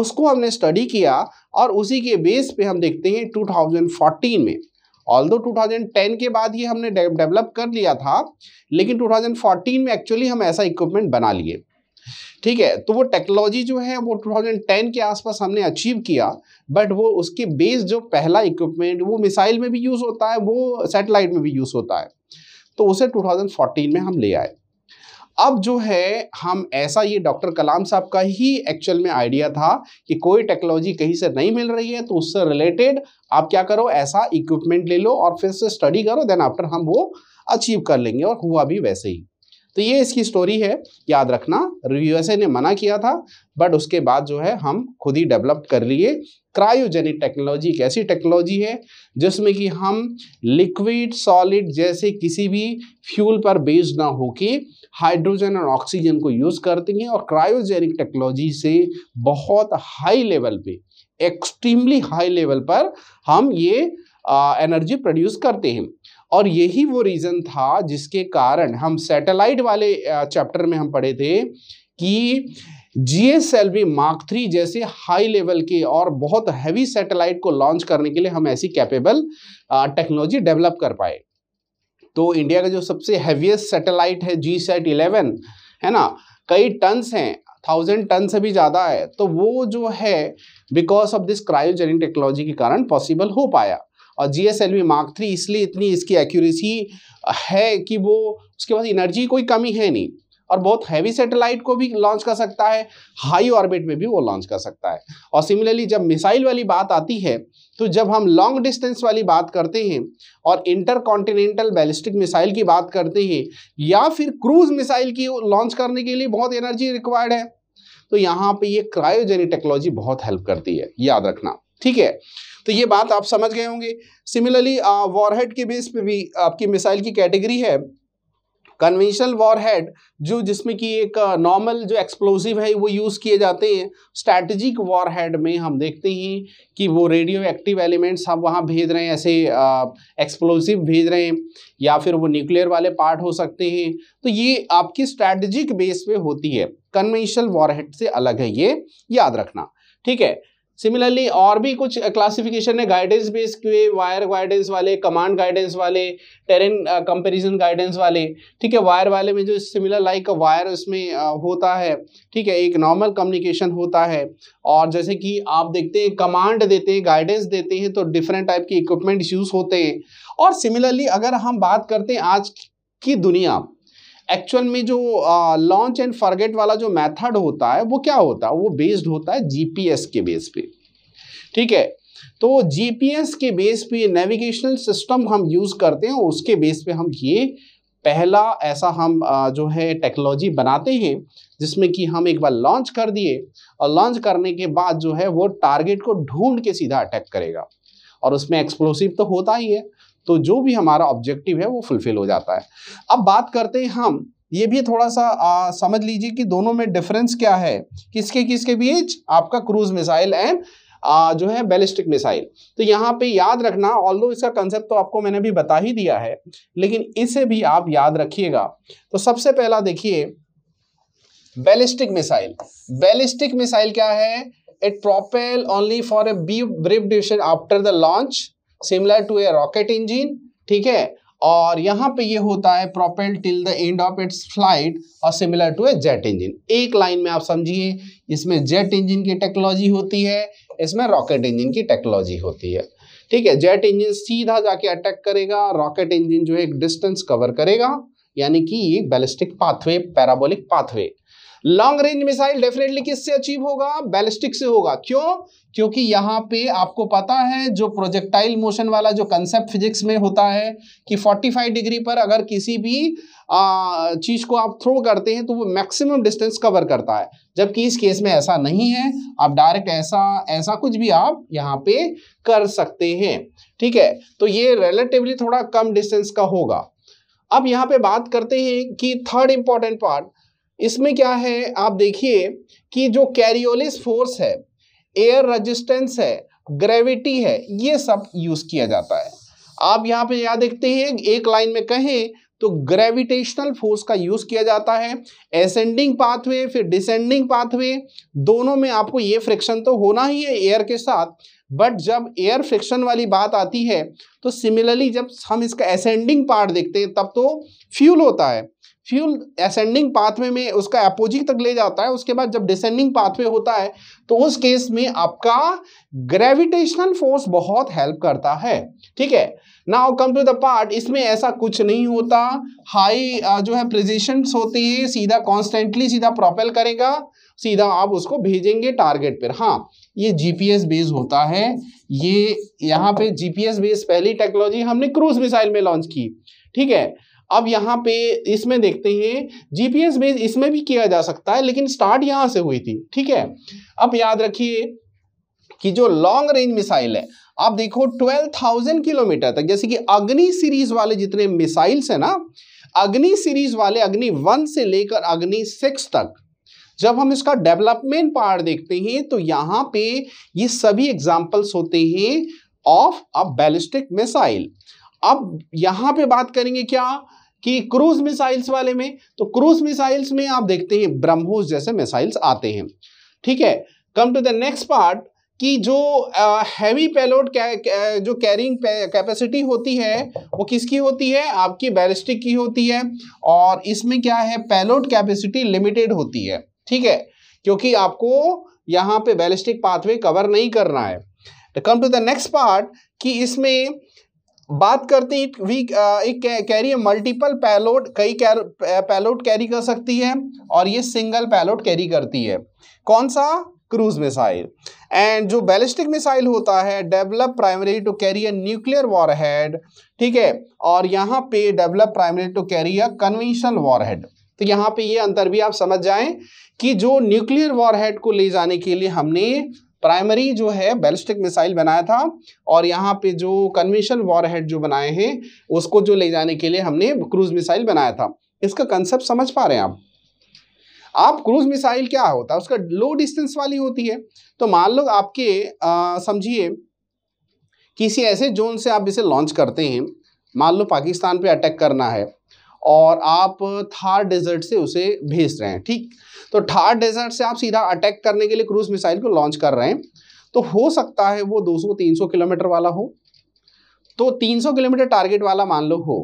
Speaker 1: उसको हमने स्टडी किया और उसी के बेस पे हम देखते हैं 2014 में ऑल दो 2010 के बाद ये हमने डेवलप कर लिया था लेकिन 2014 में एक्चुअली हम ऐसा इक्विपमेंट बना लिए ठीक है तो वो टेक्नोलॉजी जो है वो 2010 के आसपास हमने अचीव किया बट वो उसके बेस जो पहला इक्विपमेंट वो मिसाइल में भी यूज़ होता है वो सैटेलाइट में भी यूज़ होता है तो उसे 2014 में हम ले आए अब जो है हम ऐसा ये डॉक्टर कलाम साहब का ही एक्चुअल में आइडिया था कि कोई टेक्नोलॉजी कहीं से नहीं मिल रही है तो उससे रिलेटेड आप क्या करो ऐसा इक्विपमेंट ले लो और फिर से स्टडी करो देन आफ्टर हम वो अचीव कर लेंगे और हुआ भी वैसे ही तो ये इसकी स्टोरी है याद रखना यूएसए ने मना किया था बट उसके बाद जो है हम खुद ही डेवलप कर लिए क्रायोजेनिक टेक्नोलॉजी एक ऐसी टेक्नोलॉजी है जिसमें कि हम लिक्विड सॉलिड जैसे किसी भी फ्यूल पर बेस्ड ना के हाइड्रोजन और ऑक्सीजन को यूज़ करते हैं और क्रायोजेनिक टेक्नोलॉजी से बहुत हाई लेवल पे एक्सट्रीमली हाई लेवल पर हम ये एनर्जी प्रोड्यूस करते हैं और यही वो रीज़न था जिसके कारण हम सैटेलाइट वाले चैप्टर में हम पढ़े थे कि G S L V mark three जैसे हाई लेवल के और बहुत हैवी सैटेलाइट को लॉन्च करने के लिए हम ऐसी कैपेबल टेक्नोलॉजी डेवलप कर पाए तो इंडिया का जो सबसे हैवीएस्ट सैटेलाइट है जी सेट इलेवन है ना कई टन्स हैं थाउजेंड टन से भी ज़्यादा है तो वो जो है because of this cryogenic technology के कारण पॉसिबल हो पाया और G S L V mark three इसलिए इतनी इसकी एक्यूरेसी है कि वो उसके पास एनर्जी कोई कमी है नहीं और बहुत हैवी सैटेलाइट को भी लॉन्च कर सकता है हाई ऑर्बिट में भी वो लॉन्च कर सकता है और सिमिलरली जब मिसाइल वाली बात आती है तो जब हम लॉन्ग डिस्टेंस वाली बात करते हैं और इंटर कॉन्टिनेंटल बैलिस्टिक मिसाइल की बात करते हैं या फिर क्रूज मिसाइल की लॉन्च करने के लिए बहुत एनर्जी रिक्वायर्ड है तो यहाँ पे ये क्रायोजेनिक टेक्नोलॉजी बहुत हेल्प करती है याद रखना ठीक है तो ये बात आप समझ गए होंगे सिमिलरली वॉरहेड के बेस पे भी आपकी मिसाइल की कैटेगरी है कन्वेंशनल वॉरहेड जो जिसमें कि एक नॉर्मल जो एक्सप्लोसिव है वो यूज़ किए जाते हैं स्ट्रैटेजिक वॉरहेड में हम देखते हैं कि वो रेडियो एक्टिव एलिमेंट्स हम वहाँ भेज रहे हैं ऐसे एक्सप्लोसिव भेज रहे हैं या फिर वो न्यूक्लियर वाले पार्ट हो सकते हैं तो ये आपकी स्ट्रैटेजिक बेस पे होती है कन्वेंशनल वॉरहेड से अलग है ये याद रखना ठीक है सिमिलरली और भी कुछ क्लासिफिकेशन uh, है गाइडेंस बेस क्यू वायर गाइडेंस वाले कमांड गाइडेंस वाले टेरेन कंपेरिजन गाइडेंस वाले ठीक है वायर वाले में जो सिमिलर लाइक वायर उसमें uh, होता है ठीक है एक नॉर्मल कम्युनिकेशन होता है और जैसे कि आप देखते हैं कमांड देते हैं गाइडेंस देते हैं तो डिफरेंट टाइप के इक्विपमेंट्स यूज़ होते हैं और सिमिलरली अगर हम बात करते हैं आज की दुनिया एक्चुअल में जो लॉन्च एंड फॉरगेट वाला जो मेथड होता है वो क्या होता है वो बेस्ड होता है जीपीएस के बेस पे ठीक है तो जीपीएस के बेस पे नेविगेशनल सिस्टम हम यूज़ करते हैं उसके बेस पे हम ये पहला ऐसा हम जो है टेक्नोलॉजी बनाते हैं जिसमें कि हम एक बार लॉन्च कर दिए और लॉन्च करने के बाद जो है वो टारगेट को ढूंढ के सीधा अटैक करेगा और उसमें एक्सप्लोसिव तो होता ही है तो जो भी हमारा ऑब्जेक्टिव है वो फुलफिल हो जाता है अब बात करते हैं हम ये भी थोड़ा सा आ, समझ लीजिए कि दोनों में डिफरेंस क्या है किसके किसके बीच आपका क्रूज मिसाइल एंड जो है बैलिस्टिक मिसाइल तो यहाँ पे याद रखना ऑल्दो इसका कंसेप्ट तो आपको मैंने भी बता ही दिया है लेकिन इसे भी आप याद रखिएगा तो सबसे पहला देखिए बैलिस्टिक मिसाइल बैलिस्टिक मिसाइल क्या है it propel only for a brief duration after the launch similar to a rocket engine ठीक है और यहाँ पे ये होता है propel till the end of its flight और similar to a jet engine एक लाइन में आप समझिए इसमें जेट इंजन की टेक्नोलॉजी होती है इसमें रॉकेट इंजन की टेक्नोलॉजी होती है ठीक है जेट इंजन सीधा जाके अटैक करेगा रॉकेट इंजन जो है एक डिस्टेंस कवर करेगा यानी कि ये ballistic pathway parabolic pathway long range missile definitely किससे अचीव होगा बैलिस्टिक से होगा क्यों क्योंकि यहाँ पे आपको पता है जो प्रोजेक्टाइल मोशन वाला जो कंसेप्ट फिजिक्स में होता है कि 45 डिग्री पर अगर किसी भी चीज़ को आप थ्रो करते हैं तो वो मैक्सिमम डिस्टेंस कवर करता है जबकि इस केस में ऐसा नहीं है आप डायरेक्ट ऐसा ऐसा कुछ भी आप यहाँ पे कर सकते हैं ठीक है तो ये रिलेटिवली थोड़ा कम डिस्टेंस का होगा अब यहाँ पर बात करते हैं कि थर्ड इम्पॉर्टेंट पार्ट इसमें क्या है आप देखिए कि जो कैरियोलिस फोर्स है एयर रजिस्टेंस है ग्रेविटी है ये सब यूज किया जाता है आप यहाँ पे यहाँ देखते हैं एक लाइन में कहें तो ग्रेविटेशनल फोर्स का यूज किया जाता है एसेंडिंग पाथवे फिर डिसेंडिंग पाथवे दोनों में आपको ये फ्रिक्शन तो होना ही है एयर के साथ बट जब एयर फ्रिक्शन वाली बात आती है तो सिमिलरली जब हम इसका एसेंडिंग पार्ट देखते हैं तब तो फ्यूल होता है फ्यूल असेंडिंग पाथवे में उसका अपोजिट तक ले जाता है उसके बाद जब डिसेंडिंग पाथवे होता है तो उस केस में आपका ग्रेविटेशनल फोर्स बहुत हेल्प करता है ठीक है now come to the part इसमें ऐसा कुछ नहीं होता हाई uh, जो है प्रिजिशन होते हैं सीधा कॉन्स्टेंटली सीधा प्रोपेल करेगा सीधा आप उसको भेजेंगे टारगेट पर हाँ ये जीपीएस बेस होता है ये यहाँ पे जीपीएस बेस पहली टेक्नोलॉजी हमने क्रूज मिसाइल में लॉन्च की ठीक है अब यहाँ पे इसमें देखते हैं जीपीएस बेस इसमें भी किया जा सकता है लेकिन स्टार्ट यहाँ से हुई थी ठीक है अब याद रखिए कि जो लॉन्ग रेंज मिसाइल है आप देखो 12,000 किलोमीटर तक जैसे कि अग्नि सीरीज वाले जितने मिसाइल्स है ना अग्नि सीरीज वाले अग्नि वन से लेकर अग्नि सिक्स तक जब हम इसका डेवलपमेंट पार्ट देखते हैं तो यहां पे ये सभी एग्जाम्पल्स होते हैं ऑफ अ बैलिस्टिक मिसाइल अब यहां पे बात करेंगे क्या कि क्रूज मिसाइल्स वाले में तो क्रूज मिसाइल्स में आप देखते हैं ब्रह्मोस जैसे मिसाइल्स आते हैं ठीक है come to the next part कि जो हैवी पेलोड जो कैरिंग कैपेसिटी होती है वो किसकी होती है आपकी बैलिस्टिक की होती है और इसमें क्या है पेलोड कैपेसिटी लिमिटेड होती है ठीक है क्योंकि आपको यहाँ पे बैलिस्टिक पाथवे कवर नहीं करना है come to the next part कि इसमें बात करते हैं वी एक कैरी मल्टीपल पैलोड कई पैलोड कैरी कर सकती है और ये सिंगल पैलोड कैरी करती है कौन सा क्रूज मिसाइल एंड जो बैलिस्टिक मिसाइल होता है develop primary to carry a nuclear warhead ठीक है और यहाँ पे develop primary to carry a conventional warhead तो यहाँ पे ये अंतर भी आप समझ जाएं कि जो न्यूक्लियर वॉरहेड को ले जाने के लिए हमने प्राइमरी जो है बैलिस्टिक मिसाइल बनाया था और यहाँ पे जो कन्वेंशन वॉरहेड जो बनाए हैं उसको जो ले जाने के लिए हमने क्रूज मिसाइल बनाया था इसका कंसेप्ट समझ पा रहे हैं आप आप क्रूज मिसाइल क्या होता है उसका लो डिस्टेंस वाली होती है तो मान लो आपके समझिए किसी ऐसे जोन से आप इसे लॉन्च करते हैं मान लो पाकिस्तान पे अटैक करना है और आप थार डेजर्ट से उसे भेज रहे हैं ठीक तो थार डेजर्ट से आप सीधा अटैक करने के लिए क्रूज मिसाइल को लॉन्च कर रहे हैं तो हो सकता है वो 200-300 किलोमीटर वाला हो तो 300 किलोमीटर टारगेट वाला मान लो हो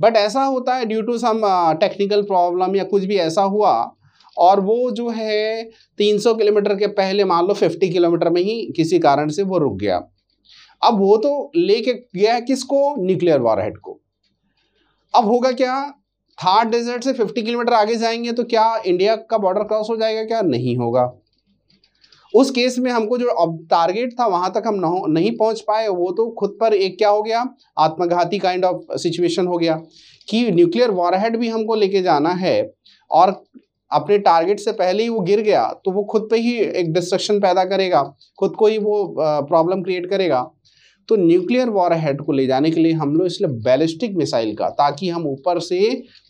Speaker 1: बट ऐसा होता है due to some technical problem या कुछ भी ऐसा हुआ और वो जो है 300 किलोमीटर के पहले मान लो 50 किलोमीटर में ही किसी कारण से वो रुक गया अब वो तो लेके गया है किसको न्यूक्लियर वॉरहेड को अब होगा क्या थार डेजर्ट से 50 किलोमीटर आगे जाएंगे तो क्या इंडिया का बॉर्डर क्रॉस हो जाएगा क्या नहीं होगा उस केस में हमको जो अब टारगेट था वहां तक हम नहीं पहुंच पाए वो तो खुद पर एक क्या हो गया आत्मघाती काइंड ऑफ सिचुएशन हो गया कि न्यूक्लियर वॉरहेड भी हमको लेके जाना है और अपने टारगेट से पहले ही वो गिर गया तो वो खुद पे ही एक डिस्ट्रक्शन पैदा करेगा खुद को ही वो प्रॉब्लम क्रिएट करेगा तो न्यूक्लियर वॉर हेड को ले जाने के लिए हम लोग इसलिए बैलिस्टिक मिसाइल का ताकि हम ऊपर से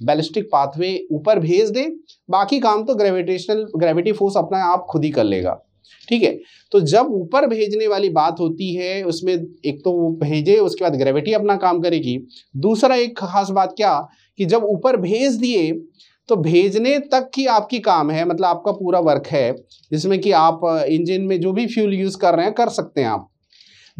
Speaker 1: बैलिस्टिक पाथवे ऊपर भेज दें बाकी काम तो ग्रेविटेशनल ग्रेविटी फोर्स अपना आप खुद ही कर लेगा ठीक है तो जब ऊपर भेजने वाली बात होती है उसमें एक तो वो भेजे उसके बाद ग्रेविटी अपना काम करेगी दूसरा एक खास बात क्या कि जब ऊपर भेज दिए तो भेजने तक की आपकी काम है मतलब आपका पूरा वर्क है जिसमें कि आप इंजन में जो भी फ्यूल यूज़ कर रहे हैं कर सकते हैं आप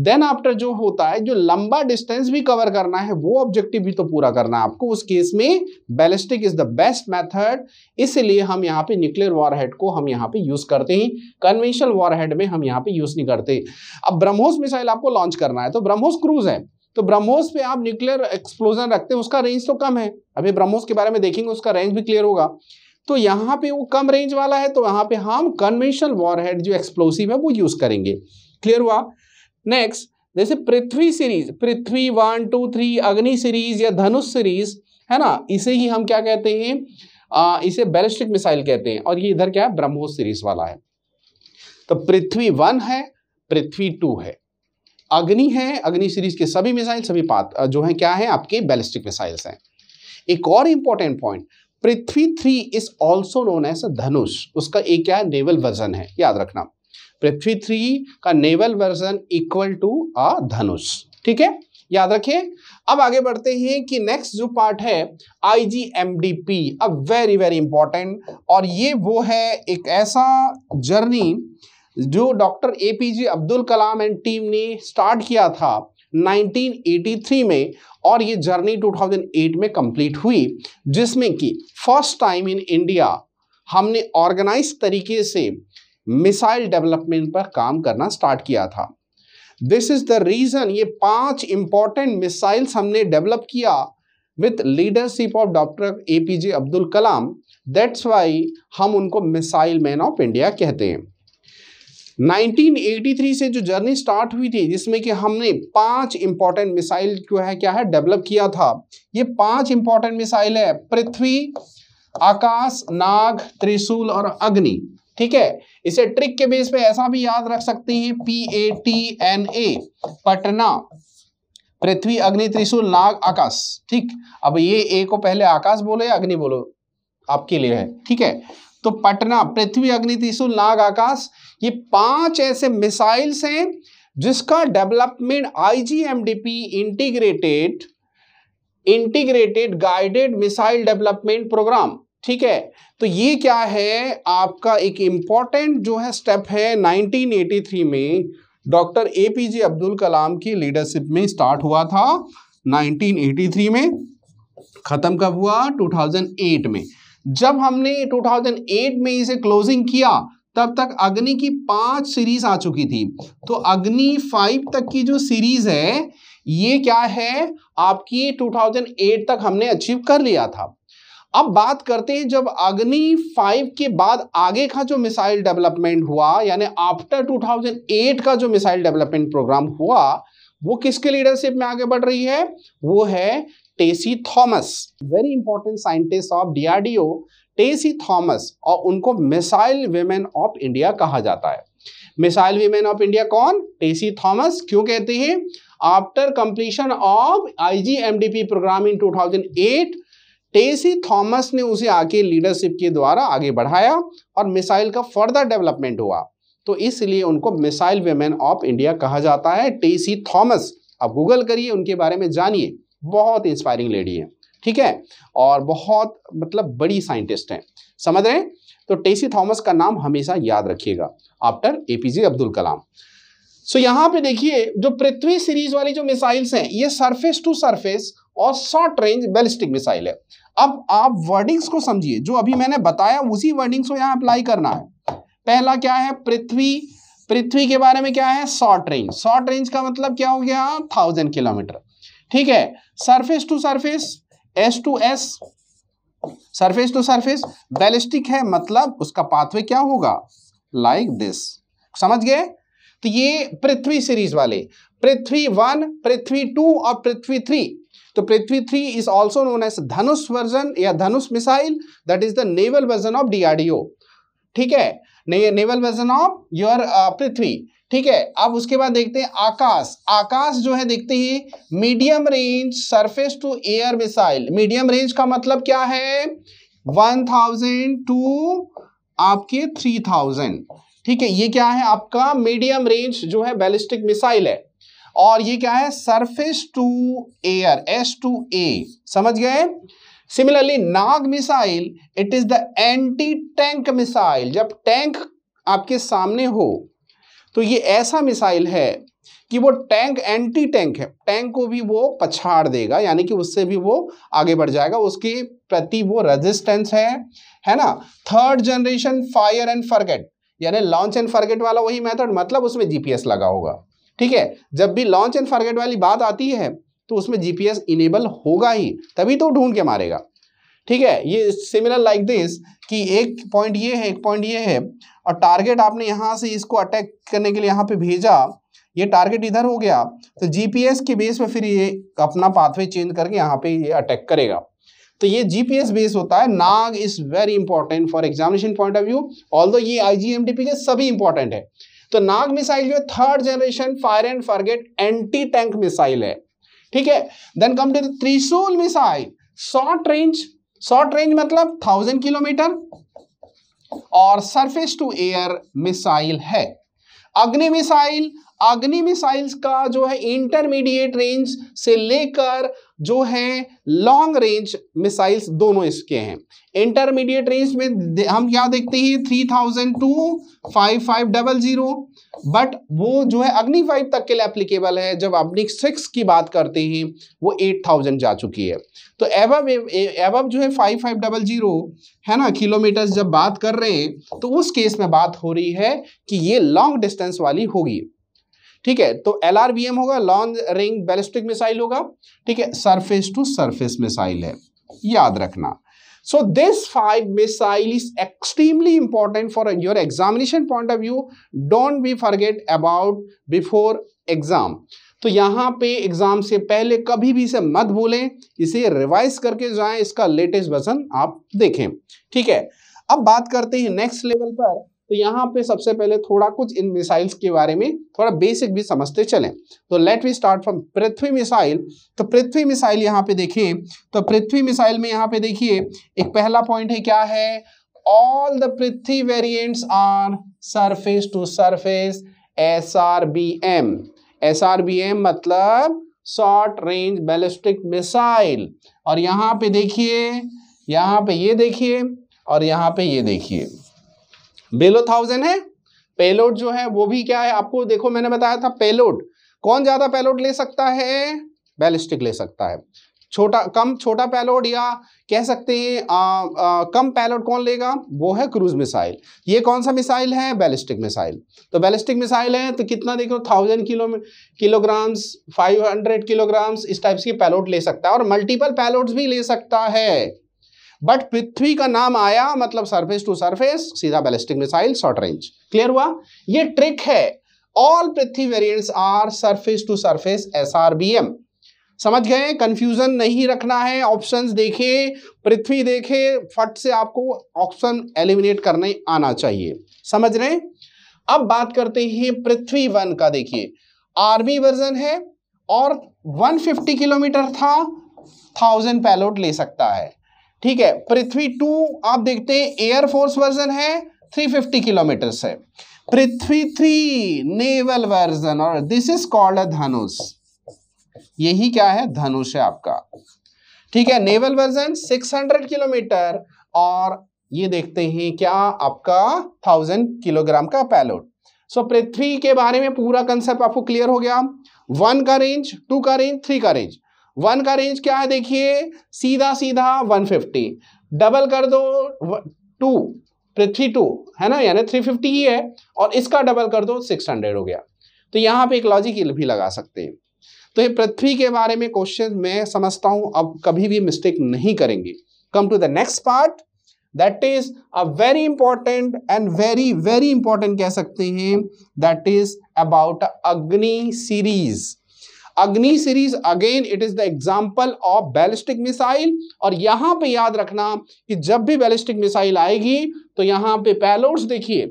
Speaker 1: देन आफ्टर जो होता है जो लंबा डिस्टेंस भी कवर करना है वो ऑब्जेक्टिव भी तो पूरा करना है आपको उस केस में ballistic is the best method इसलिए हम यहाँ पे न्यूक्लियर वॉरहेड को हम यहाँ पे यूज करते हैं कन्वेंशनल वॉरहेड में हम यहाँ पे यूज नहीं करते अब ब्रह्मोस मिसाइल आपको लॉन्च करना है तो ब्रह्मोस क्रूज है तो ब्रह्मोस पे आप न्यूक्लियर एक्सप्लोजन रखते हैं उसका रेंज तो कम है अभी ब्रह्मोस के बारे में देखेंगे उसका रेंज भी क्लियर होगा तो यहाँ पे वो कम रेंज वाला है तो यहाँ पे हम कन्वेंशनल वॉरहेड जो एक्सप्लोसिव है वो यूज करेंगे क्लियर हुआ नेक्स्ट जैसे Prithvi series Prithvi one two three Agni series या धनुष सीरीज है ना इसे ही हम क्या कहते हैं आ, इसे बैलिस्टिक मिसाइल कहते हैं और ये इधर क्या है ब्रह्मोस सीरीज वाला है तो पृथ्वी वन है पृथ्वी टू है अग्नि है अग्नि सीरीज के सभी मिसाइल सभी पात जो है क्या है आपके बैलिस्टिक मिसाइल्स हैं एक और important point Prithvi three is also known as Dhanush उसका एक क्या नेवल वर्जन है याद रखना पृथ्वी थ्री का naval version equal to a Dhanush ठीक है याद रखिए अब आगे बढ़ते हैं कि नेक्स्ट जो पार्ट है I G M D P अब वेरी वेरी इंपॉर्टेंट और ये वो है एक ऐसा जर्नी जो doctor A P J Abdul Kalam and team ने स्टार्ट किया था 1983 में और ये जर्नी 2008 में कंप्लीट हुई जिसमें कि फर्स्ट टाइम इन इंडिया हमने ऑर्गेनाइज तरीके से मिसाइल डेवलपमेंट पर काम करना स्टार्ट किया था दिस इज द रीजन ये पांच इंपॉर्टेंट मिसाइल्स हमने डेवलप किया with leadership of doctor A P J Abdul Kalam that's why हम उनको मिसाइल मैन ऑफ इंडिया कहते हैं 1983 से जो जर्नी स्टार्ट हुई थी जिसमें कि हमने पांच इंपॉर्टेंट मिसाइल जो है क्या है डेवलप किया था ये पांच इंपॉर्टेंट मिसाइल है पृथ्वी आकाश नाग त्रिशूल और अग्नि ठीक है इसे ट्रिक के बेस पे ऐसा भी याद रख सकते हैं P A T N A Patna Prithvi Agni Trishul नाग आकाश ठीक अब ये ए को पहले आकाश बोलो या अग्नि बोलो आपके लिए है ठीक है तो पटना पृथ्वी अग्नि त्रिशूल नाग आकाश ये पांच ऐसे मिसाइल्स हैं जिसका development IGMDP integrated integrated guided missile development programme ठीक है तो ये क्या है आपका एक इम्पॉर्टेंट जो है स्टेप है 1983 में doctor A P J Abdul Kalam की लीडरशिप में स्टार्ट हुआ था 1983 में ख़त्म कब हुआ 2008 में जब हमने 2008 में इसे क्लोजिंग किया तब तक अग्नि की पांच सीरीज आ चुकी थी तो अग्नि फाइव तक की जो सीरीज है ये क्या है आपकी 2008 तक हमने अचीव कर लिया था अब बात करते हैं जब अग्नि फाइव के बाद आगे का जो मिसाइल डेवलपमेंट हुआ यानी आफ्टर 2008 का जो मिसाइल डेवलपमेंट प्रोग्राम हुआ वो किसके लीडरशिप में आगे बढ़ रही है वो है Tessy Thomas very important scientist of DRDO Tessy Thomas और उनको मिसाइल वेमेन ऑफ इंडिया कहा जाता है मिसाइल वेमेन ऑफ इंडिया कौन टेसी थॉमस क्यों कहते हैं after completion of IGMDP programme in 2008 Tessy Thomas ने उसे आके लीडरशिप के द्वारा आगे बढ़ाया और मिसाइल का फर्दर डेवलपमेंट हुआ तो इसलिए उनको मिसाइल वेमेन ऑफ इंडिया कहा जाता है टेसी थॉमस आप गूगल करिए उनके बारे में जानिए बहुत इंस्पायरिंग लेडी है ठीक है और बहुत मतलब बड़ी साइंटिस्ट हैं समझ रहे हैं तो टेसी थॉमस का नाम हमेशा याद रखिएगा after APJ Abdul Kalam so यहां पे देखिए जो पृथ्वी सीरीज वाली जो मिसाइल्स हैं ये सरफेस टू सरफेस और शॉर्ट रेंज बैलिस्टिक मिसाइल है अब आप वर्डिंग्स को समझिए जो अभी मैंने बताया उसी वर्डिंग्स को यहां अप्लाई करना है पहला क्या है पृथ्वी पृथ्वी के बारे में क्या है शॉर्ट रेंज शॉर्ट रेंज का मतलब क्या हो गया थाउजेंड किलोमीटर ठीक है surface to surface S to S surface to surface ballistic है मतलब उसका पाथवे क्या होगा लाइक like दिस समझ गए तो ये पृथ्वी सीरीज वाले पृथ्वी वन पृथ्वी टू और पृथ्वी थ्री तो Prithvi three is also known as Dhanush version या Dhanush missile that is the naval version of DRDO ठीक है ने, naval version of your Prithvi ठीक है अब उसके बाद देखते हैं आकाश आकाश जो है देखते ही medium range surface to air missile medium range का मतलब क्या है वन थाउजेंड टू आपके थ्री थाउजेंड ठीक है ये क्या है आपका मीडियम रेंज जो है बैलिस्टिक मिसाइल है और ये क्या है surface to air S to A समझ गए similarly Nag missile it is the anti tank missile जब टैंक आपके सामने हो तो ये ऐसा मिसाइल है कि वो टैंक एंटी टैंक है टैंक को भी वो पछाड़ देगा यानी कि उससे भी वो आगे बढ़ जाएगा उसके प्रति वो रेजिस्टेंस है है ना third generation fire and forget यानी लॉन्च एंड फर्गेट वाला वही मैथड मतलब उसमें जी लगा होगा ठीक है जब भी लॉन्च एंड फर्गेट वाली बात आती है तो उसमें जी इनेबल होगा ही तभी तो ढूंढ के मारेगा ठीक है ये सिमिलर लाइक दिस कि एक पॉइंट ये है एक पॉइंट ये है और टारगेट आपने यहाँ से इसको अटैक करने के लिए यहाँ पे भेजा ये टारगेट इधर हो गया तो जीपीएस के बेस पे फिर ये अपना पाथवे चेंज करके यहाँ पे ये अटैक करेगा तो ये जीपीएस बेस होता है Nag is very important for examination point of view although ये आईजीएमडीपी के सभी इंपॉर्टेंट है तो नाग मिसाइल जो है third generation fire and forget anti tank missile है ठीक है then come to Trishul missile short range short range मतलब थाउजेंड किलोमीटर और सरफेस टू एयर मिसाइल है अग्नि मिसाइल अग्नि मिसाइल्स का जो है इंटरमीडिएट रेंज से लेकर जो हैं लॉन्ग रेंज मिसाइल्स दोनों इसके हैं इंटरमीडिएट रेंज में हम क्या देखते हैं three thousand to five five double zero but वो जो है अग्नि फाइव तक के लिए एप्लीकेबल है जब अग्नि सिक्स की बात करते हैं वो एट थाउजेंड जा चुकी है तो एबब एवब जो है फाइव फाइव डबल जीरो है ना किलोमीटर्स जब बात कर रहे हैं तो उस केस में बात हो रही है कि ये लॉन्ग डिस्टेंस वाली होगी ठीक है तो एल होगा लॉन्ग रेंज बैलिस्टिक मिसाइल होगा ठीक है सरफेस टू सरफेस मिसाइल है याद रखना so this five missile is extremely important for your examination point of view don't be forget about before exam तो यहाँ पे एग्जाम से पहले कभी भी इसे मत भूलें इसे रिवाइज करके जाएं इसका लेटेस्ट वर्जन आप देखें ठीक है अब बात करते हैं नेक्स्ट लेवल पर तो यहाँ पे सबसे पहले थोड़ा कुछ इन मिसाइल्स के बारे में थोड़ा बेसिक भी समझते चलें तो let we start from Prithvi missile तो पृथ्वी मिसाइल यहाँ पे देखिए तो पृथ्वी मिसाइल में यहाँ पे देखिए एक पहला पॉइंट है क्या है all the Prithvi variants are surface to surface S R B M S R B M मतलब शॉर्ट रेंज बैलिस्टिक मिसाइल और यहाँ पे देखिए यहाँ पे ये देखिए और यहाँ पे ये देखिए बेलो थाउजेंड है पेलोड जो है वो भी क्या है आपको देखो मैंने बताया था पेलोड कौन ज्यादा पेलोड ले सकता है बैलिस्टिक ले सकता है छोटा कम छोटा पैलोड या कह सकते हैं आ, आ, कम पैलोड कौन लेगा वो है क्रूज मिसाइल ये कौन सा मिसाइल है बैलिस्टिक मिसाइल तो बैलिस्टिक मिसाइल है तो कितना देखो thousand kilo kilograms five hundred kilograms इस टाइप्स के पैलोड ले सकता है और मल्टीपल पैलोड्स भी ले सकता है बट पृथ्वी का नाम आया मतलब सरफेस टू सरफेस सीधा ballistic missile short range clear हुआ ये ट्रिक है all Prithvi variant are surface to surface S समझ गए कंफ्यूजन नहीं रखना है ऑप्शंस देखे पृथ्वी देखे फट से आपको ऑप्शन एलिमिनेट करने आना चाहिए समझ रहे अब बात करते हैं पृथ्वी वन का देखिए आर्मी वर्जन है और 150 किलोमीटर था थाउजेंड पैलोड ले सकता है ठीक है पृथ्वी टू आप देखते हैं एयर फोर्स वर्जन है 350 किलोमीटर है पृथ्वी थ्री नेवल वर्जन और this is called a Dhanush यही क्या है धनुष है आपका ठीक है नेवल वर्जन 600 किलोमीटर और ये देखते हैं क्या आपका थाउजेंड किलोग्राम का पैलोड सो पृथ्वी के बारे में पूरा कंसेप्ट आपको क्लियर हो गया वन का रेंज टू का रेंज थ्री का रेंज वन का रेंज क्या है देखिए सीधा सीधा वन फिफ्टी डबल कर दो टू पृथ्वी टू है ना यानी फिफ्टी ही है और इसका डबल कर दो सिक्स हंड्रेड हो गया तो यहाँ पे एक लॉजिक भी लगा सकते हैं तो ये पृथ्वी के बारे में क्वेश्चन मैं समझता हूँ अब कभी भी मिस्टेक नहीं करेंगे come to the next part that is a very important and very very important कह सकते हैं that is about Agni series Agni series again it is the example of ballistic missile और यहां पे याद रखना कि जब भी बैलिस्टिक मिसाइल आएगी तो यहां पे पैलोड्स देखिए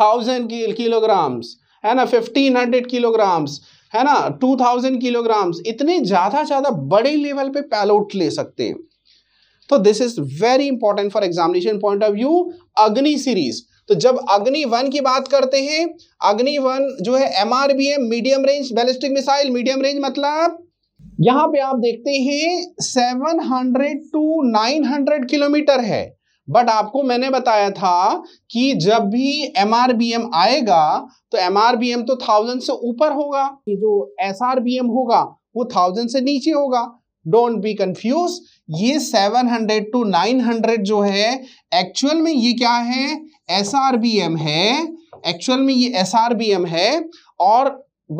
Speaker 1: थाउजेंड किलोग्राम्स है ना फिफ्टीन हंड्रेड किलोग्राम्स है ना टू थाउजेंड किलोग्राम्स इतने ज़्यादा ज़्यादा बड़े लेवल पे पैलोट ले सकते हैं तो this is very important for examination point of view Agni series तो जब अग्नि वन की बात करते हैं अग्नि वन जो है M R B M medium range ballistic missile medium range मतलब यहां पे आप देखते हैं 700 टू 900 किलोमीटर है बट आपको मैंने बताया था कि जब भी एम आर बी एम आएगा तो एम तो थाउजेंड से ऊपर होगा जो एस आर बी एम होगा वो थाउजेंड से नीचे होगा डोंट बी कंफ्यूज ये 700 टू 900 जो है एक्चुअल में ये क्या है एस है एक्चुअल में ये एस है और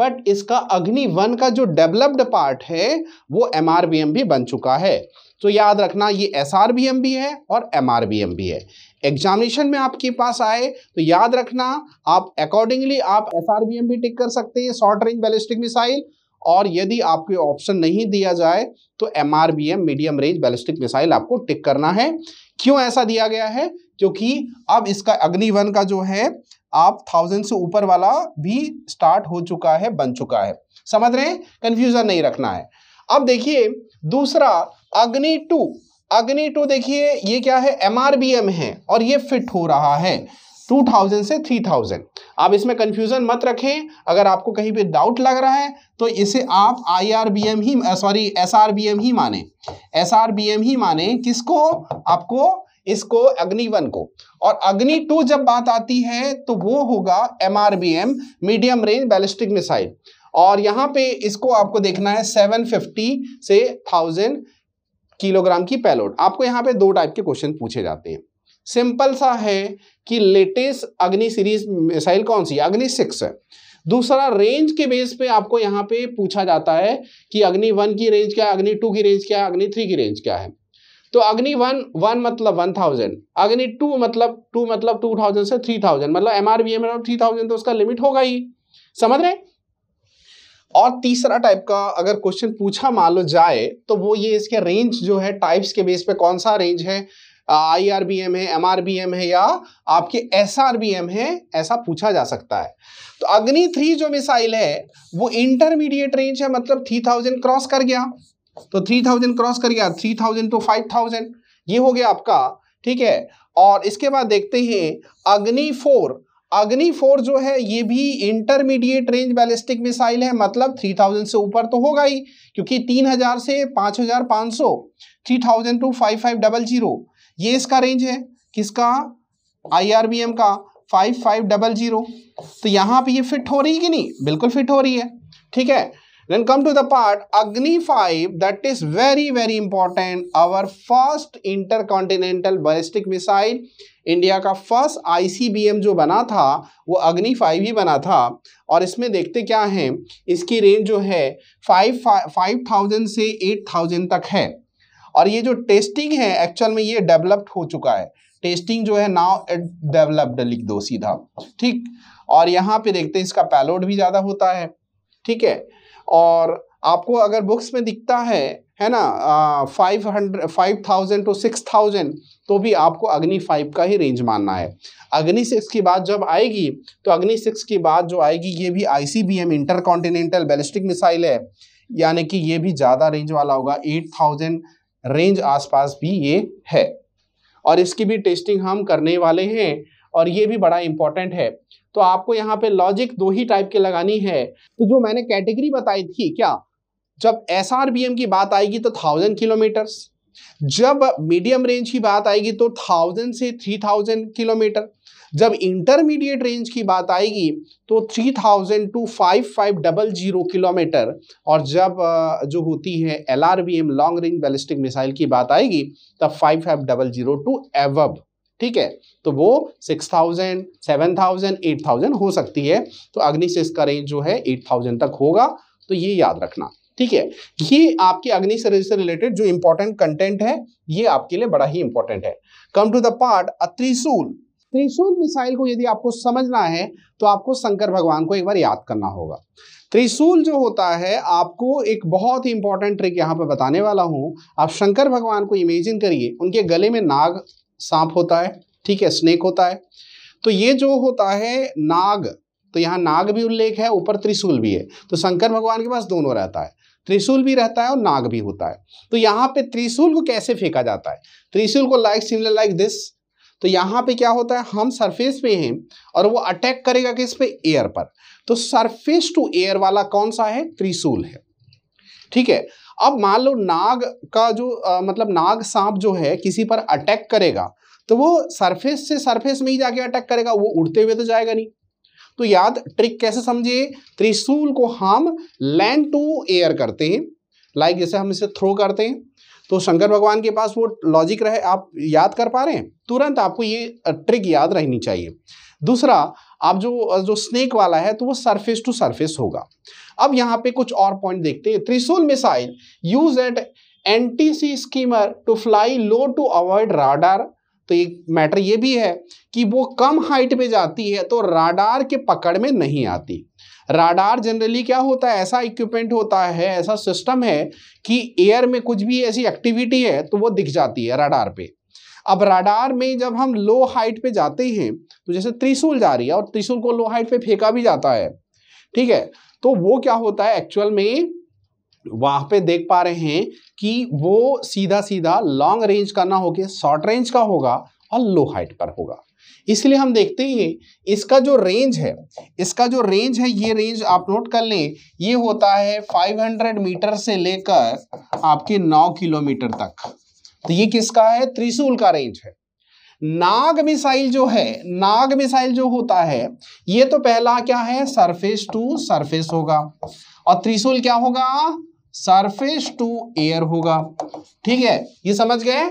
Speaker 1: बट इसका अग्नि वन का जो डेवलप्ड पार्ट है वो एम भी बन चुका है तो याद रखना ये एस भी है और एम भी है एग्जामिनेशन में आपके पास आए तो याद रखना आप अकॉर्डिंगली आप एस भी टिक कर सकते हैं शॉर्ट रेंज बैलिस्टिक मिसाइल और यदि आपको ऑप्शन नहीं दिया जाए तो M medium range ballistic missile आपको टिक करना है क्यों ऐसा दिया गया है क्योंकि अब इसका अग्नि वन का जो है आप थाउजेंड से ऊपर वाला भी स्टार्ट हो चुका है बन चुका है समझ रहे हैं कंफ्यूजन नहीं रखना है अब देखिए दूसरा अग्नि टू अग्नि टू देखिए ये क्या है एम है और ये फिट हो रहा है टू थाउजेंड से थ्री थाउजेंड आप इसमें कंफ्यूजन मत रखें अगर आपको कहीं पे डाउट लग रहा है तो इसे आप आईआरबीएम ही सॉरी एसआरबीएम ही माने एसआरबीएम ही माने किसको आपको इसको अग्नि वन को और अग्नि टू जब बात आती है तो वो होगा M R B M medium range ballistic missile और यहाँ पे इसको आपको देखना है 750 से 1000 किलोग्राम की पैलोड आपको यहाँ पे दो टाइप के क्वेश्चन पूछे जाते हैं सिंपल सा है कि लेटेस्ट अग्नि सीरीज मिसाइल कौन सी अग्नि सिक्स है दूसरा रेंज के बेस पे आपको यहाँ पे पूछा जाता है कि अग्नि वन की रेंज क्या है अग्नि टू की रेंज क्या है अग्नि थ्री की रेंज क्या है तो अग्नि वन वन मतलब वन थाउजेंड अग्नि टू मतलब टू मतलब टू थाउजेंड से थ्री थाउजेंड मतलब M R B M three thousand तो उसका लिमिट होगा ही समझ रहे और तीसरा टाइप का अगर क्वेश्चन पूछा मान लो जाए तो वो ये इसके रेंज जो है टाइप्स के बेस पे कौन सा रेंज है आई आर बी एम है एम आर बी एम है या आपके एस आर बी एम है ऐसा पूछा जा सकता है तो अग्नि थ्री जो मिसाइल है वो इंटरमीडिएट रेंज है मतलब थ्री थाउजेंड क्रॉस कर गया तो थ्री थाउजेंड क्रॉस कर गया three thousand to five thousand ये हो गया आपका ठीक है और इसके बाद देखते हैं अग्नि फोर अग्नि फोर जो है ये भी इंटरमीडिएट रेंज बैलिस्टिक मिसाइल है मतलब 3000 से ऊपर तो होगा ही क्योंकि 3000 से 5500 3000 टू 5500 ये इसका रेंज है किसका आईआरबीएम का फाइव फाइव डबल जीरो तो यहाँ पे ये फिट हो रही है कि नहीं बिल्कुल फिट हो रही है ठीक है come to the part Agni five that is very very important our first inter continental ballistic missile India का फर्स्ट आईसीबीएम जो बना था वो अग्नि फाइव ही बना था और इसमें देखते क्या हैं इसकी रेंज जो है फाइव फाइव थाउजेंड से एट थाउजेंड तक है और ये जो टेस्टिंग है एक्चुअल में ये डेवलप्ड हो चुका है टेस्टिंग जो है नाउ इट डेवलप्ड लिख दो सीधा ठीक और यहाँ पे देखते हैं इसका पैलोड भी ज़्यादा होता है ठीक है और आपको अगर बुक्स में दिखता है है ना five hundred five thousand to six thousand तो भी आपको अग्नि फाइव का ही रेंज मानना है अग्नि सिक्स की बात जब आएगी तो अग्नि सिक्स की बात जो आएगी ये भी I C B M inter continental ballistic missile है यानी कि ये भी ज़्यादा रेंज वाला होगा एट थाउजेंड रेंज आसपास भी ये है और इसकी भी टेस्टिंग हम करने वाले हैं और ये भी बड़ा इंपॉर्टेंट है तो आपको यहाँ पे लॉजिक दो ही टाइप के लगानी है तो जो मैंने कैटेगरी बताई थी क्या जब एस की बात आएगी तो थाउजेंड किलोमीटर्स जब मीडियम रेंज की बात आएगी तो थाउजेंड से थ्री थाउजेंड किलोमीटर जब इंटरमीडिएट रेंज की बात आएगी तो 3000 टू 5500 किलोमीटर और जब जो होती है L long range ballistic missile की बात आएगी तब 5500 टू एवब ठीक है तो वो 6000, 7000, 8000 हो सकती है तो अग्नि से इसका रेंज जो है 8000 तक होगा तो ये याद रखना ठीक है ये आपके अग्नि से रिलेटेड जो इंपॉर्टेंट कंटेंट है ये आपके लिए बड़ा ही इंपॉर्टेंट है कम टू द पार्ट अत्रिशूल त्रिशूल मिसाइल को यदि आपको समझना है तो आपको शंकर भगवान को एक बार याद करना होगा त्रिशूल जो होता है आपको एक बहुत ही इंपॉर्टेंट ट्रिक यहाँ पर बताने वाला हूँ आप शंकर भगवान को इमेजिन करिए उनके गले में नाग सांप होता है ठीक है स्नेक होता है तो ये जो होता है नाग तो यहाँ नाग भी उल्लेख है ऊपर त्रिशूल भी है तो शंकर भगवान के पास दोनों रहता है त्रिशूल भी रहता है और नाग भी होता है तो यहाँ पे त्रिशूल को कैसे फेंका जाता है त्रिशूल को लाइक सिमिलर लाइक दिस तो यहाँ पे क्या होता है हम सरफेस पे हैं और वो अटैक करेगा किस पे एयर पर तो सरफेस टू एयर वाला कौन सा है त्रिशूल है ठीक है अब मान लो नाग का जो आ, मतलब नाग सांप जो है किसी पर अटैक करेगा तो वो सरफेस से सरफेस में ही जाके अटैक करेगा वो उड़ते हुए तो जाएगा नहीं तो याद ट्रिक कैसे समझिए त्रिशूल को हम लैंड टू एयर करते हैं लाइक जैसे हम इसे थ्रो करते हैं तो शंकर भगवान के पास वो लॉजिक रहे आप याद कर पा रहे हैं तुरंत आपको ये ट्रिक याद रहनी चाहिए दूसरा आप जो जो स्नेक वाला है तो वो सरफेस टू सरफेस होगा अब यहाँ पे कुछ और पॉइंट देखते हैं Trishul missile use at T sea skimmer to fly low to avoid radar तो एक मैटर ये भी है कि वो कम हाइट पे जाती है तो राडार के पकड़ में नहीं आती राडार जनरली क्या होता है ऐसा इक्विपमेंट होता है ऐसा सिस्टम है कि एयर में कुछ भी ऐसी एक्टिविटी है तो वो दिख जाती है राडार पे अब राडार में जब हम लो हाइट पे जाते हैं तो जैसे त्रिशूल जा रही है और त्रिशूल को लो हाइट पे फेंका भी जाता है ठीक है तो वो क्या होता है एक्चुअल में वहाँ पे देख पा रहे हैं कि वो सीधा सीधा लॉन्ग रेंज का ना होके शॉर्ट रेंज का होगा और लो हाइट पर होगा इसलिए हम देखते हैं इसका जो रेंज है इसका जो रेंज है ये रेंज आप नोट कर लें ये होता है 500 मीटर से लेकर आपके 9 किलोमीटर तक तो ये किसका है त्रिशूल का रेंज है नाग मिसाइल जो है नाग मिसाइल जो होता है ये तो पहला क्या है सरफेस टू सरफेस होगा और त्रिशूल क्या होगा सरफेस टू एयर होगा ठीक है ये समझ गए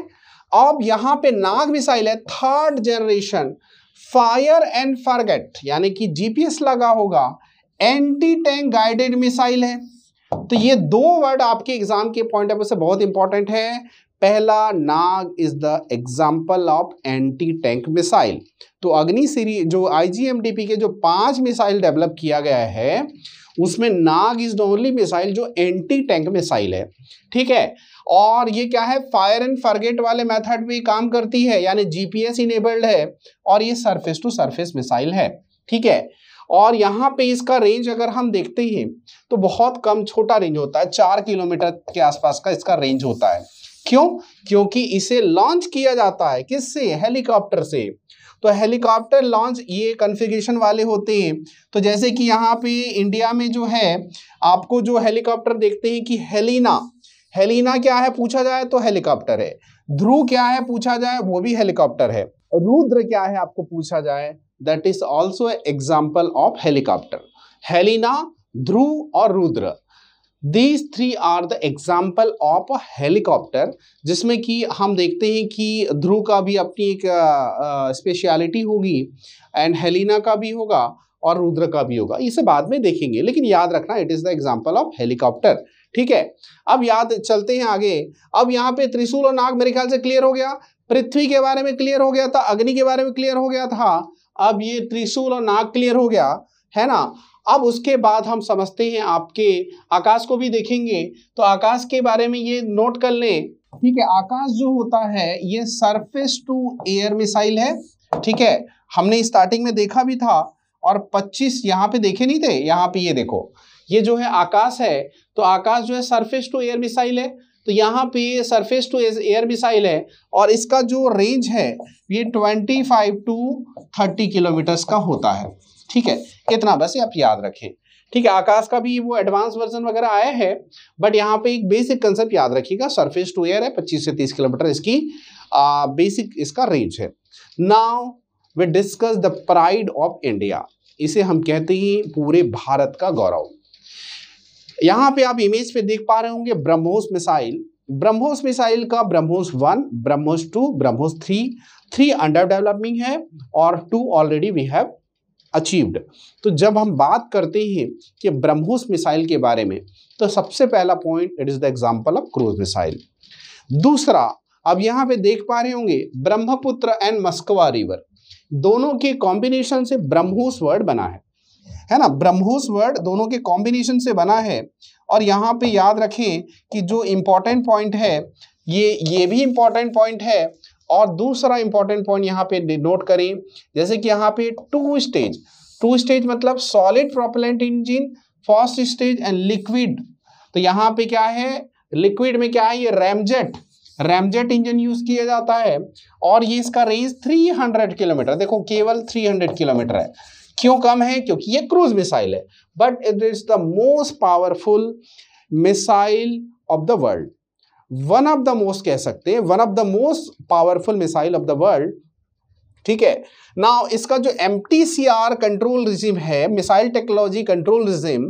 Speaker 1: अब यहां पे नाग मिसाइल है third generation fire and forget यानी कि जीपीएस लगा होगा एंटी टैंक गाइडेड मिसाइल है तो ये दो वर्ड आपके एग्जाम के पॉइंट ऑफ व्यू से बहुत इंपॉर्टेंट है पहला Nag is the example of anti tank missile तो अग्नि सीरीज जो आईजीएमडीपी के जो पांच मिसाइल डेवलप किया गया है उसमें Nag is the only missile जो एंटी टैंक मिसाइल है ठीक है और ये क्या है फायर एंड फर्गेट वाले मेथड भी काम करती है यानी जीपीएस इनेबल्ड है और ये सरफेस टू सरफेस मिसाइल है ठीक है और यहाँ पे इसका रेंज अगर हम देखते हैं तो बहुत कम छोटा रेंज होता है चार किलोमीटर के आसपास का इसका रेंज होता है क्यों क्योंकि इसे लॉन्च किया जाता है किससे हेलीकॉप्टर से तो हेलीकॉप्टर लॉन्च ये कॉन्फ़िगरेशन वाले होते हैं तो जैसे कि यहाँ पे इंडिया में जो है आपको जो हेलीकॉप्टर देखते हैं कि हेलिना हेलीना क्या है पूछा जाए तो हेलीकॉप्टर है ध्रुव क्या है पूछा जाए वो भी हेलीकॉप्टर है रुद्र क्या है आपको पूछा जाए that is also example of helicopter Helina Dhruv और Rudra these three are the example of helicopter जिसमें कि हम देखते हैं कि ध्रुव का भी अपनी एक स्पेशलिटी होगी एंड हेलीना का भी होगा और रुद्र का भी होगा इसे बाद में देखेंगे लेकिन याद रखना it is the example of helicopter ठीक है अब याद चलते हैं आगे अब यहाँ पे त्रिशूल और नाग मेरे ख्याल से क्लियर हो गया पृथ्वी के बारे में क्लियर हो गया था अग्नि के बारे में क्लियर हो गया था अब ये त्रिशूल और नाग क्लियर हो गया है ना अब उसके बाद हम समझते हैं आपके आकाश को भी देखेंगे तो आकाश के बारे में ये नोट कर लें ठीक है आकाश जो होता है ये सरफेस टू एयर मिसाइल है ठीक है हमने स्टार्टिंग में देखा भी था और 25 यहाँ पे देखे नहीं थे यहाँ पे ये देखो ये जो है आकाश है तो आकाश जो है सरफेस टू एयर मिसाइल है तो यहाँ पे सरफेस टू एयर मिसाइल है और इसका जो रेंज है ये twenty five to thirty kilometres का होता है ठीक है इतना बस आप याद रखें ठीक है आकाश का भी वो एडवांस वर्जन वगैरह आया है बट यहाँ पे एक बेसिक कंसेप्ट याद रखिएगा सरफेस टू एयर है 25 से 30 किलोमीटर इसकी आ, बेसिक इसका रेंज है now we discuss the pride of India इसे हम कहते हैं पूरे भारत का गौरव यहाँ पे आप इमेज पे देख पा रहे होंगे ब्रह्मोस मिसाइल ब्रह्मोस मिसाइल का BrahMos one BrahMos two BrahMos three three under developing है और two already we have achieved तो जब हम बात करते हैं कि ब्रह्मोस मिसाइल के बारे में तो सबसे पहला point it is the example of cruise missile दूसरा अब यहाँ पे देख पा रहे होंगे ब्रह्मपुत्र एंड मस्कवा रिवर दोनों के कॉम्बिनेशन से ब्रह्मोस वर्ड बना है है ना ब्रह्मोस वर्ड दोनों के कॉम्बिनेशन से बना है और यहाँ पे याद रखें कि जो इम्पोर्टेंट पॉइंट है ये ये भी इम्पोर्टेंट पॉइंट है और दूसरा इम्पोर्टेंट पॉइंट यहाँ पे नोट करें जैसे कि यहाँ पे टू स्टेज टू स्टेज मतलब solid propellant engine first stage and liquid तो यहाँ पे क्या है लिक्विड में क्या है ये रैमजेट रैमजेट इंजन यूज किया जाता है और ये इसका रेंज 300 किलोमीटर देखो केवल 300 किलोमीटर है क्यों कम है क्योंकि ये क्रूज मिसाइल है but it is the most powerful missile of the world one of the most कह सकते हैं one of the most powerful missile of the world ठीक है ना इसका जो एम कंट्रोल रिजिम है मिसाइल टेक्नोलॉजी कंट्रोल रिजिम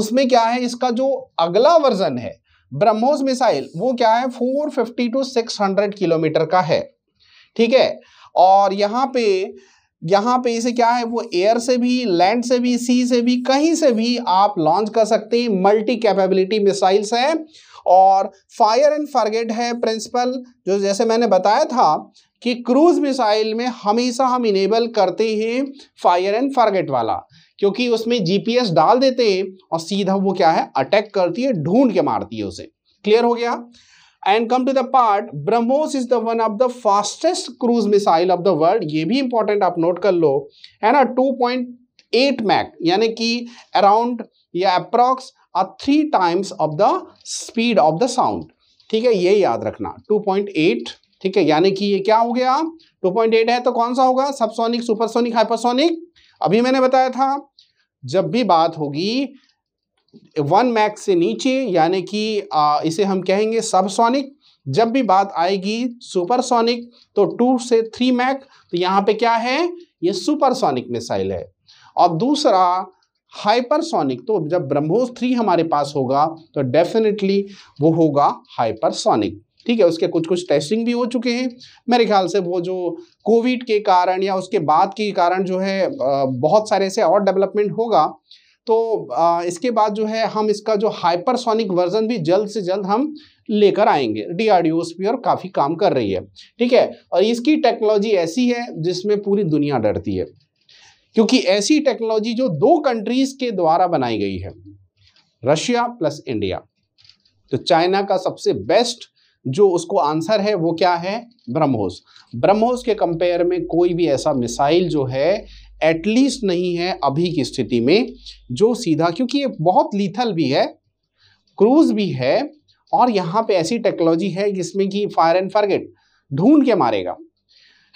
Speaker 1: उसमें क्या है इसका जो अगला वर्जन है ब्रह्मोस मिसाइल वो क्या है 450 टू 600 किलोमीटर का है ठीक है और यहाँ पे यहाँ पे इसे क्या है वो एयर से भी लैंड से भी सी से भी कहीं से भी आप लॉन्च कर सकते हैं मल्टी कैपेबिलिटी मिसाइल्स हैं और फायर एंड फारगेट है प्रिंसिपल जो जैसे मैंने बताया था कि क्रूज मिसाइल में हमेशा हम इनेबल करते हैं फायर एंड फारगेट वाला क्योंकि उसमें जीपीएस डाल देते हैं और सीधा वो क्या है अटैक करती है ढूंढ के मारती है उसे क्लियर हो गया and come to the part BrahMos is the one of the fastest cruise missile of the world ये भी इंपॉर्टेंट आप नोट कर लो है ना टू पॉइंट एट मैक यानी कि अराउंड या approx three times of the speed of the sound ठीक है ये याद रखना 2.8 ठीक है यानी कि ये क्या हो गया 2.8 है तो कौन सा होगा सबसोनिक सुपरसोनिक हाइपरसोनिक अभी मैंने बताया था जब भी बात होगी वन मैक से नीचे यानी कि इसे हम कहेंगे सबसोनिक जब भी बात आएगी सुपरसोनिक तो टू से थ्री मैक तो यहाँ पे क्या है ये सुपरसोनिक मिसाइल है और दूसरा हाइपरसोनिक तो जब ब्रह्मोस थ्री हमारे पास होगा तो डेफिनेटली वो होगा हाइपरसोनिक ठीक है उसके कुछ कुछ टेस्टिंग भी हो चुके हैं मेरे ख्याल से वो जो कोविड के कारण या उसके बाद के कारण जो है बहुत सारे से और डेवलपमेंट होगा तो इसके बाद जो है हम इसका जो हाइपरसोनिक वर्जन भी जल्द से जल्द हम लेकर आएंगे डी आर डी उस पर और काफ़ी काम कर रही है ठीक है और इसकी टेक्नोलॉजी ऐसी है जिसमें पूरी दुनिया डरती है क्योंकि ऐसी टेक्नोलॉजी जो दो कंट्रीज़ के द्वारा बनाई गई है रशिया प्लस इंडिया तो चाइना का सबसे बेस्ट जो उसको आंसर है वो क्या है ब्रह्मोस ब्रह्मोस के कंपेयर में कोई भी ऐसा मिसाइल जो है एटलीस्ट नहीं है अभी की स्थिति में जो सीधा क्योंकि ये बहुत लीथल भी है क्रूज भी है और यहाँ पे ऐसी टेक्नोलॉजी है जिसमें कि फायर एंड फर्गेट ढूंढ के मारेगा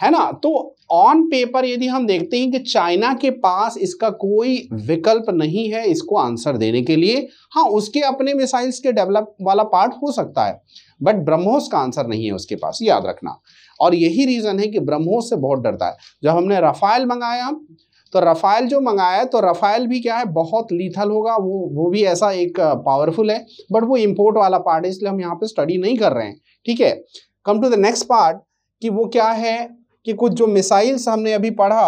Speaker 1: है ना तो ऑन पेपर यदि हम देखते हैं कि चाइना के पास इसका कोई विकल्प नहीं है इसको आंसर देने के लिए हाँ उसके अपने मिसाइल्स के डेवलप वाला पार्ट हो सकता है बट ब्रह्मोस का आंसर नहीं है उसके पास याद रखना और यही रीज़न है कि ब्रह्मोस से बहुत डरता है जब हमने रफ़ाइल मंगाया तो रफ़ाइल जो मंगाया तो रफ़ाइल भी क्या है बहुत लीथल होगा वो वो भी ऐसा एक पावरफुल है बट वो इम्पोर्ट वाला पार्ट है इसलिए हम यहाँ पे स्टडी नहीं कर रहे हैं ठीक है come to the next part कि वो क्या है कि कुछ जो मिसाइल्स हमने अभी पढ़ा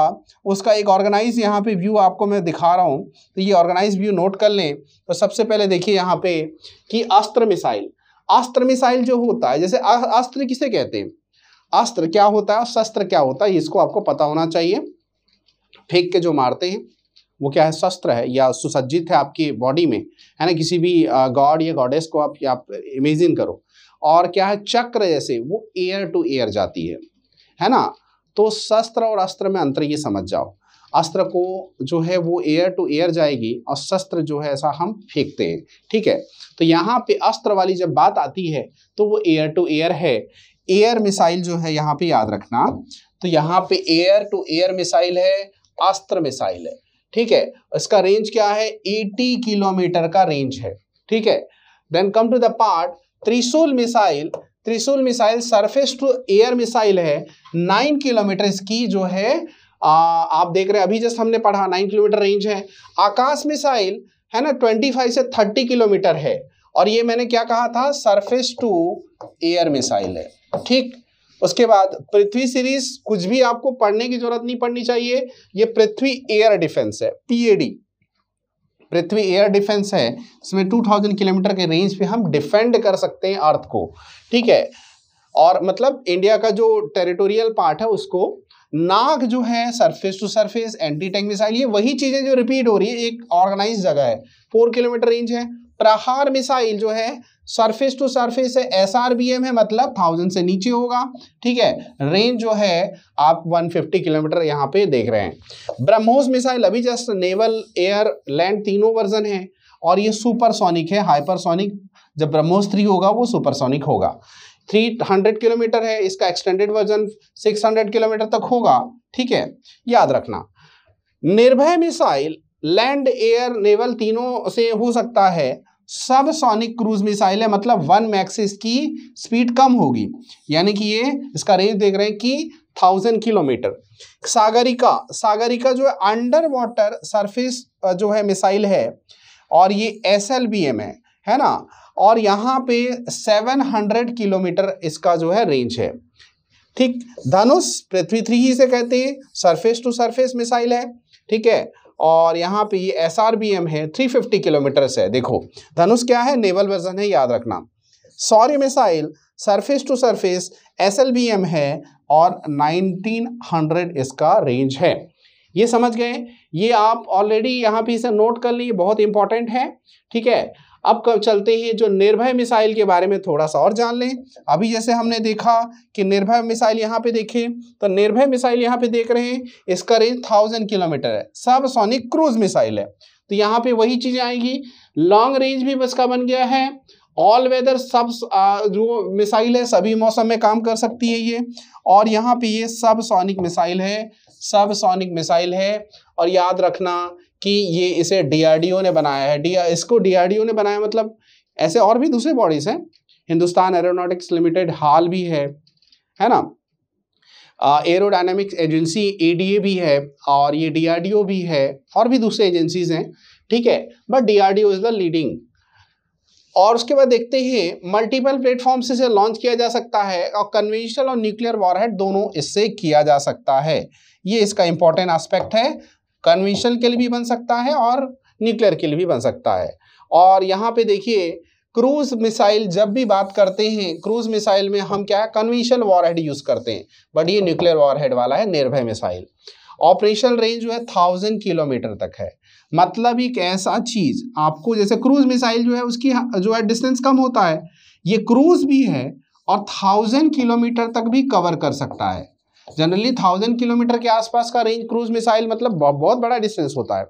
Speaker 1: उसका एक ऑर्गेनाइज यहाँ पे व्यू आपको मैं दिखा रहा हूँ तो ये ऑर्गेनाइज व्यू नोट कर लें तो सबसे पहले देखिए यहाँ पे कि अस्त्र मिसाइल अस्त्र मिसाइल जो होता है जैसे अस्त्र किसे कहते हैं अस्त्र क्या होता है शस्त्र क्या होता है इसको आपको पता होना चाहिए फेंक के जो मारते हैं वो क्या है शस्त्र है या सुसज्जित है आपकी बॉडी में है ना किसी भी गॉड या गॉडेस को आप आप इमेजिन करो और क्या है चक्र जैसे वो एयर टू एयर जाती है है ना तो शस्त्र और अस्त्र में अंतर ये समझ जाओ अस्त्र को जो है वो एयर टू एयर जाएगी और शस्त्र जो है ऐसा हम फेंकते हैं ठीक है तो यहाँ पे अस्त्र वाली जब बात आती है तो वो एयर टू एयर है एयर मिसाइल जो है यहाँ पे याद रखना तो यहाँ पे एयर टू एयर मिसाइल है अस्त्र मिसाइल है ठीक है इसका रेंज क्या है 80 किलोमीटर का रेंज है ठीक है then come to the part Trishul missile Trishul missile surface to air missile है नाइन किलोमीटर की जो है आ, आप देख रहे हैं अभी जस्ट हमने पढ़ा नाइन किलोमीटर रेंज है आकाश मिसाइल है ना ट्वेंटी फाइव से थर्टी किलोमीटर है और ये मैंने क्या कहा था सरफेस टू एयर मिसाइल है ठीक उसके बाद पृथ्वी सीरीज कुछ भी आपको पढ़ने की जरूरत नहीं पड़नी चाहिए ये पृथ्वी एयर डिफेंस है पीएडी पृथ्वी एयर डिफेंस है इसमें 2000 किलोमीटर के रेंज पे हम डिफेंड कर सकते हैं अर्थ को ठीक है और मतलब इंडिया का जो टेरिटोरियल पार्ट है उसको नाक जो है surface to surface anti tank missile ये वही चीजें जो रिपीट हो रही है एक ऑर्गेनाइज जगह है फोर किलोमीटर रेंज है प्रहार मिसाइल जो है सरफेस टू सरफेस है एस आर बी एम है मतलब थाउजेंड से नीचे होगा ठीक है रेंज जो है आप 150 किलोमीटर यहाँ पे देख रहे हैं ब्रह्मोस मिसाइल अभी जस्ट नेवल एयर लैंड तीनों वर्जन है और ये सुपरसोनिक है हाइपरसोनिक जब ब्रह्मोस थ्री होगा वो सुपरसोनिक होगा 300 किलोमीटर है इसका एक्सटेंडेड वर्जन 600 किलोमीटर तक होगा ठीक है याद रखना निर्भय मिसाइल लैंड एयर नेवल तीनों से हो सकता है सब सोनिक क्रूज मिसाइल है मतलब वन मैक्सिस की स्पीड कम होगी यानी कि ये इसका रेंज देख रहे हैं कि थाउजेंड किलोमीटर सागरिका सागरिका जो है अंडर वाटर सरफेस जो है मिसाइल है और ये एस एल बी एम है है ना और यहाँ पे 700 किलोमीटर इसका जो है रेंज है ठीक धनुष पृथ्वी थ्री ही से कहते हैं सरफेस टू सरफेस मिसाइल है ठीक है और यहाँ पे ये एस है 350 किलोमीटर से देखो धनुष क्या है नेवल वर्जन है याद रखना sorry missile surface to surface S है और 1900 इसका रेंज है ये समझ गए ये आप ऑलरेडी यहाँ पे इसे नोट कर लिए बहुत इंपॉर्टेंट है ठीक है अब चलते हैं जो निर्भय मिसाइल के बारे में थोड़ा सा और जान लें अभी जैसे हमने देखा कि निर्भय मिसाइल यहाँ पे देखें तो निर्भय मिसाइल यहाँ पे देख रहे हैं इसका रेंज थाउजेंड किलोमीटर है सब सोनिक क्रूज मिसाइल है तो यहाँ पे वही चीज़ें आएंगी लॉन्ग रेंज भी इसका बन गया है ऑल वेदर सब जो मिसाइल है सभी मौसम में काम कर सकती है ये और यहाँ पे ये सब सोनिक मिसाइल है सब सोनिक मिसाइल है और याद रखना कि ये इसे डी ने बनाया है डी इसको डी ने बनाया मतलब ऐसे और भी दूसरे बॉडीज हैं हिंदुस्तान एरोनॉटिक्स लिमिटेड हाल भी है है ना एरोडायनेमिक्स एजेंसी एडीए भी है और ये डीआरडीओ भी है और भी दूसरे एजेंसीज हैं ठीक है but DRDO is the leading और उसके बाद देखते हैं मल्टीपल प्लेटफॉर्म से इसे लॉन्च किया जा सकता है और कन्वेंशनल और न्यूक्लियर वॉरहेड दोनों इससे किया जा सकता है ये इसका इंपॉर्टेंट एस्पेक्ट है कन्वेंशनल के लिए भी बन सकता है और न्यूक्लियर के लिए भी बन सकता है और यहाँ पे देखिए क्रूज मिसाइल जब भी बात करते हैं क्रूज मिसाइल में हम क्या है कन्वेंशनल वॉरहेड यूज़ करते हैं बट ये न्यूक्लियर वॉरहेड वाला है निर्भय मिसाइल ऑपरेशनल रेंज जो है थाउजेंड किलोमीटर तक है मतलब एक ऐसा चीज़ आपको जैसे क्रूज मिसाइल जो है उसकी जो है डिस्टेंस कम होता है ये क्रूज भी है और थाउजेंड किलोमीटर तक भी कवर कर सकता है जनरली थाउजेंड किलोमीटर के आसपास का रेंज क्रूज मिसाइल मतलब बहुत बड़ा डिस्टेंस होता है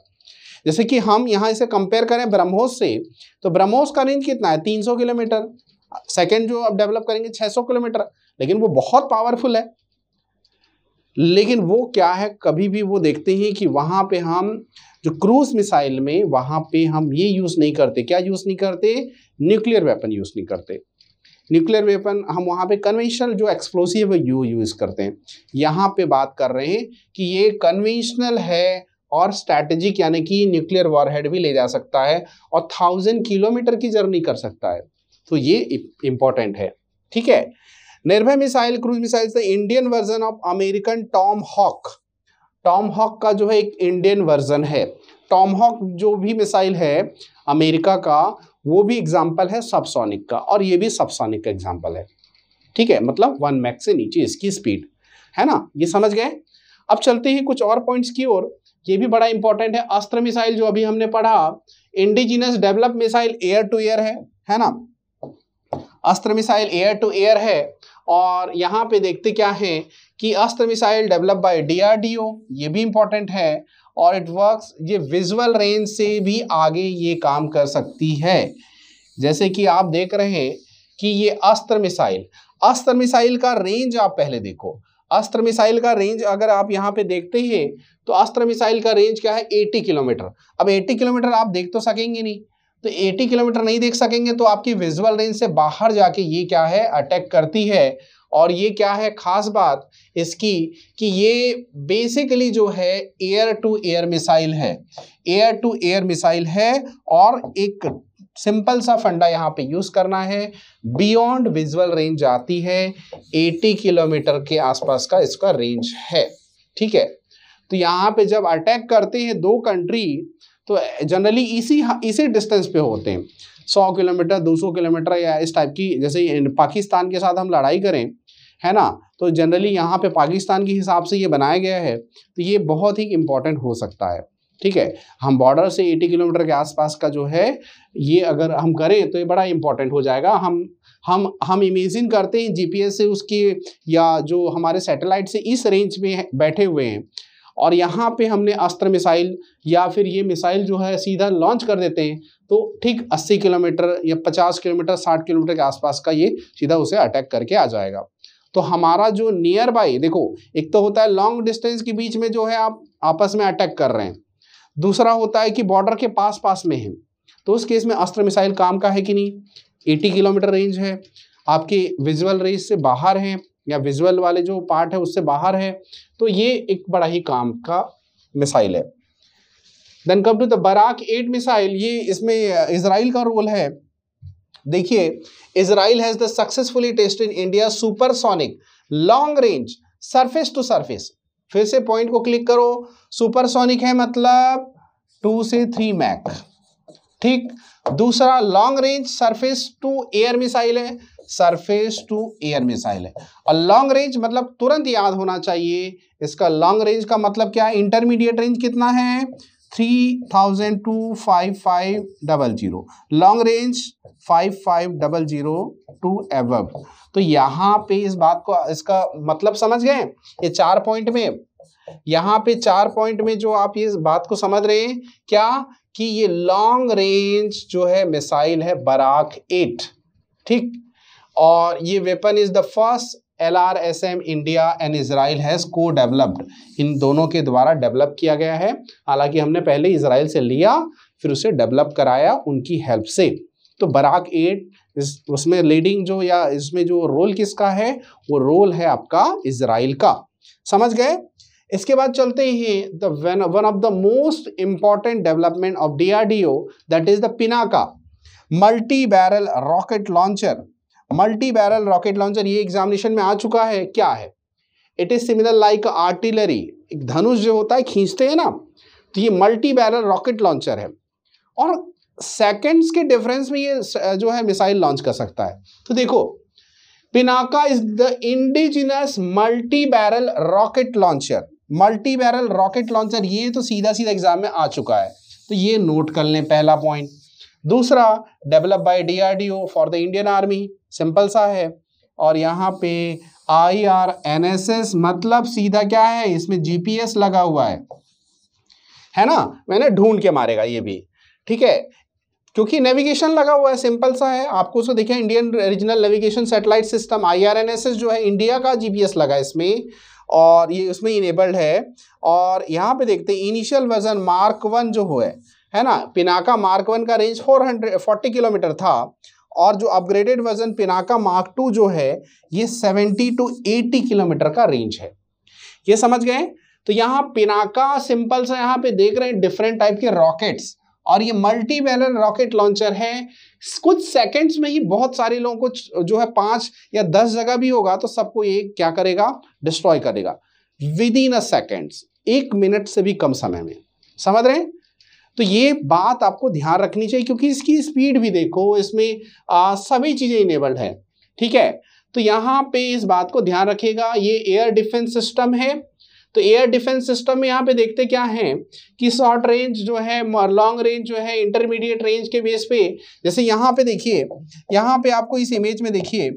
Speaker 1: जैसे कि हम यहाँ इसे कंपेयर करें ब्रह्मोस से तो ब्रह्मोस का रेंज कितना है 300 किलोमीटर सेकेंड जो अब डेवलप करेंगे 600 किलोमीटर लेकिन वो बहुत पावरफुल है लेकिन वो क्या है कभी भी वो देखते हैं कि वहाँ पे हम जो क्रूज मिसाइल में वहाँ पे हम ये यूज़ नहीं करते क्या यूज़ नहीं करते न्यूक्लियर वेपन यूज़ नहीं करते न्यूक्लियर वेपन हम वहाँ पे कन्वेंशनल जो एक्सप्लोसिव है यू यूज़ करते हैं यहाँ पे बात कर रहे हैं कि ये कन्वेंशनल है और स्ट्रैटेजिक यानी कि न्यूक्लियर वॉरहेड भी ले जा सकता है और थाउजेंड किलोमीटर की जर्नी कर सकता है तो ये इम्पॉर्टेंट है ठीक है निर्भय मिसाइल क्रूज मिसाइल से Indian version of American Tomahawk Tomahawk का जो है एक इंडियन वर्जन है टॉम हॉक जो भी मिसाइल है अमेरिका का वो भी एग्जाम्पल है सबसोनिक का और ये भी सबसोनिक का एग्जाम्पल है ठीक है मतलब वन मैक से नीचे इसकी स्पीड है ना ये समझ गए अब चलते हैं कुछ और पॉइंट्स की ओर ये भी बड़ा इंपॉर्टेंट है अस्त्र मिसाइल जो अभी हमने पढ़ा indigenous develop missile air to air है है ना अस्त्र मिसाइल एयर टू एयर है और यहाँ पे देखते क्या है कि अस्त्र मिसाइल डेवलप बाय डीआरडीओ ये भी इंपॉर्टेंट है और इट वर्क्स ये विजुअल रेंज से भी आगे ये काम कर सकती है जैसे कि आप देख रहे हैं कि ये अस्त्र मिसाइल अस्त्र मिसाइल का रेंज आप पहले देखो अस्त्र मिसाइल का रेंज अगर आप यहाँ पे देखते हैं तो अस्त्र मिसाइल का रेंज क्या है 80 किलोमीटर अब 80 किलोमीटर आप देख तो सकेंगे नहीं तो 80 किलोमीटर नहीं देख सकेंगे तो आपकी विजुअल रेंज से बाहर जाके ये क्या है अटैक करती है और ये क्या है ख़ास बात इसकी कि ये बेसिकली जो है एयर टू एयर मिसाइल है एयर टू एयर मिसाइल है और एक सिंपल सा फंडा यहाँ पे यूज़ करना है बियॉन्ड विजुअल रेंज आती है 80 किलोमीटर के आसपास का इसका रेंज है ठीक है तो यहाँ पे जब अटैक करते हैं दो कंट्री तो जनरली इसी इसी डिस्टेंस पे होते हैं सौ किलोमीटर दो सौ किलोमीटर या इस टाइप की जैसे पाकिस्तान के साथ हम लड़ाई करें है ना तो जनरली यहाँ पे पाकिस्तान के हिसाब से ये बनाया गया है तो ये बहुत ही इम्पॉर्टेंट हो सकता है ठीक है हम बॉर्डर से 80 किलोमीटर के आसपास का जो है ये अगर हम करें तो ये बड़ा इम्पॉर्टेंट हो जाएगा हम हम हम इमेजिन करते हैं जी से उसकी या जो हमारे सेटेलाइट से इस रेंज में बैठे हुए हैं और यहाँ पे हमने अस्त्र मिसाइल या फिर ये मिसाइल जो है सीधा लॉन्च कर देते हैं तो ठीक 80 किलोमीटर या 50 किलोमीटर 60 किलोमीटर के आसपास का ये सीधा उसे अटैक करके आ जाएगा तो हमारा जो नियर बाई देखो एक तो होता है लॉन्ग डिस्टेंस के बीच में जो है आप आपस में अटैक कर रहे हैं दूसरा होता है कि बॉर्डर के पास पास में है तो उस केस में अस्त्र मिसाइल काम का है कि नहीं एटी किलोमीटर रेंज है आपके विजुअल रेंज से बाहर है या विजुअल वाले जो पार्ट है उससे बाहर है तो ये एक बड़ा ही काम का मिसाइल है then come to the Barak eight missile ये इसमें इसराइल का रोल है देखिए Israel has the successfully test in India supersonic long range surface to surface फिर से पॉइंट को क्लिक करो सुपरसोनिक है मतलब टू से थ्री मैक ठीक दूसरा long range surface to air missile है सरफेस टू एयर मिसाइल है और लॉन्ग रेंज मतलब तुरंत याद होना चाहिए इसका लॉन्ग रेंज का मतलब क्या है इंटरमीडिएट रेंज कितना है three thousand to five five double zero long range five five double zero to एव तो यहाँ पे इस बात को इसका मतलब समझ गए ये चार पॉइंट में यहाँ पे चार पॉइंट में जो आप ये बात को समझ रहे हैं क्या कि ये लॉन्ग रेंज जो है मिसाइल है बराक एट ठीक और ये weapon is the first L R S M India and Israel has co-developed in दोनों के द्वारा डेवलप किया गया है हालांकि हमने पहले इसराइल से लिया फिर उसे डेवलप कराया उनकी हेल्प से तो बराक एट इस उसमें लीडिंग जो या इसमें जो रोल किसका है वो रोल है आपका इसराइल का समझ गए इसके बाद चलते ही the one of the most important development of D R D O that is the Pinaka multi barrel rocket launcher multi barrel rocket launcher ये एग्जामिनेशन में आ चुका है क्या है it is similar like artillery एक धनुष जो होता है खींचते हैं ना तो ये मल्टी बैरल रॉकेट लॉन्चर है और सेकेंड्स के डिफरेंस में ये जो है मिसाइल लॉन्च कर सकता है तो देखो Pinaka is the indigenous multi barrel rocket launcher multi barrel rocket launcher ये तो सीधा सीधा एग्जाम में आ चुका है तो ये नोट कर लें पहला पॉइंट दूसरा develop by DRDO for the Indian army simple सा है और यहाँ पे I R N S S मतलब सीधा क्या है इसमें जीपीएस लगा हुआ है है ना मैंने ढूंढ के मारेगा ये भी ठीक है क्योंकि नेविगेशन लगा हुआ है सिंपल सा है आपको उसको देखिए Indian regional navigation satellite system IRNSS जो है इंडिया का जीपीएस लगा है इसमें और ये उसमें इनेबल्ड है और यहाँ पे देखते हैं इनिशियल वर्जन मार्क वन जो हुआ है है ना पिनाका मार्क वन का range four hundred forty kilometre था और जो upgraded version Pinaka mark two जो है ये 70 टू 80 किलोमीटर का रेंज है ये समझ गए तो यहाँ पिनाका सिंपल सा यहाँ पे देख रहे हैं डिफरेंट टाइप के रॉकेट्स और ये मल्टी बैलर रॉकेट लॉन्चर है कुछ सेकंड्स में ही बहुत सारे लोगों को जो है पांच या दस जगह भी होगा तो सबको ये क्या करेगा डिस्ट्रॉय करेगा विद इन अ सेकेंड्स एक मिनट से भी कम समय में समझ रहे हैं तो ये बात आपको ध्यान रखनी चाहिए क्योंकि इसकी स्पीड भी देखो इसमें आ, सभी चीज़ें इनेबल्ड है ठीक है तो यहाँ पे इस बात को ध्यान रखिएगा ये एयर डिफेंस सिस्टम है तो एयर डिफेंस सिस्टम में यहाँ पे देखते क्या है कि शॉर्ट रेंज जो है लॉन्ग रेंज जो है इंटरमीडिएट रेंज के बेस पे जैसे यहाँ पे देखिए यहाँ पे आपको इस इमेज में देखिए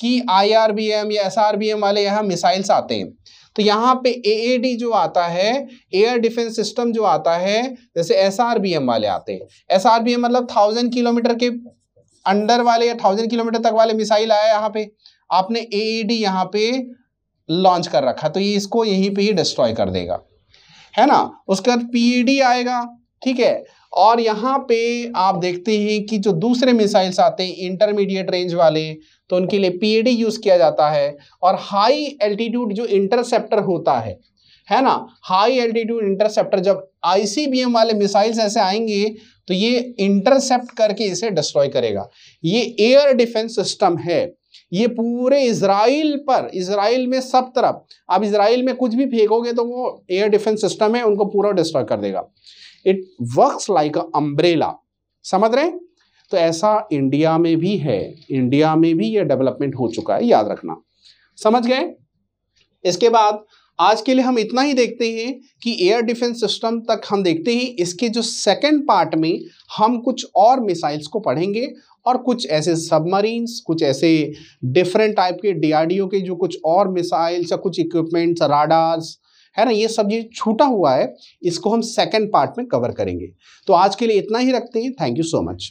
Speaker 1: कि आई या एस वाले यहाँ मिसाइल्स आते हैं तो यहाँ पे ए जो आता है एयर डिफेंस सिस्टम जो आता है जैसे एस वाले आते हैं एस मतलब थाउजेंड किलोमीटर के अंडर वाले या थाउजेंड किलोमीटर तक वाले मिसाइल आया यहाँ पे आपने ए यहाँ पे लॉन्च कर रखा तो ये इसको यहीं पे ही डिस्ट्रॉय कर देगा है ना उसके बाद डी e आएगा ठीक है और यहाँ पे आप देखते हैं कि जो दूसरे मिसाइल्स आते हैं इंटरमीडिएट रेंज वाले तो उनके लिए पी यूज़ किया जाता है और हाई एल्टीट्यूड जो इंटरसेप्टर होता है है ना हाई एल्टीट्यूड इंटरसेप्टर जब आईसीबीएम वाले मिसाइल्स ऐसे आएंगे तो ये इंटरसेप्ट करके इसे डिस्ट्रॉय करेगा ये एयर डिफेंस सिस्टम है ये पूरे इसराइल पर इसराइल में सब तरफ आप इसराइल में कुछ भी फेंकोगे तो वो एयर डिफेंस सिस्टम है उनको पूरा डिस्ट्रॉय कर देगा इट वर्क लाइक अम्ब्रेला समझ रहे हैं तो ऐसा इंडिया में भी है इंडिया में भी यह डेवलपमेंट हो चुका है याद रखना समझ गए इसके बाद आज के लिए हम इतना ही देखते हैं कि एयर डिफेंस सिस्टम तक हम देखते ही इसके जो सेकंड पार्ट में हम कुछ और मिसाइल्स को पढ़ेंगे और कुछ ऐसे सबमरीन्स कुछ ऐसे डिफरेंट टाइप के डीआरडीओ के जो कुछ और मिसाइल्स या कुछ इक्विपमेंट्स राडार्स है ना ये सब ये छूटा हुआ है इसको हम सेकंड पार्ट में कवर करेंगे तो आज के लिए इतना ही रखते हैं थैंक यू सो मच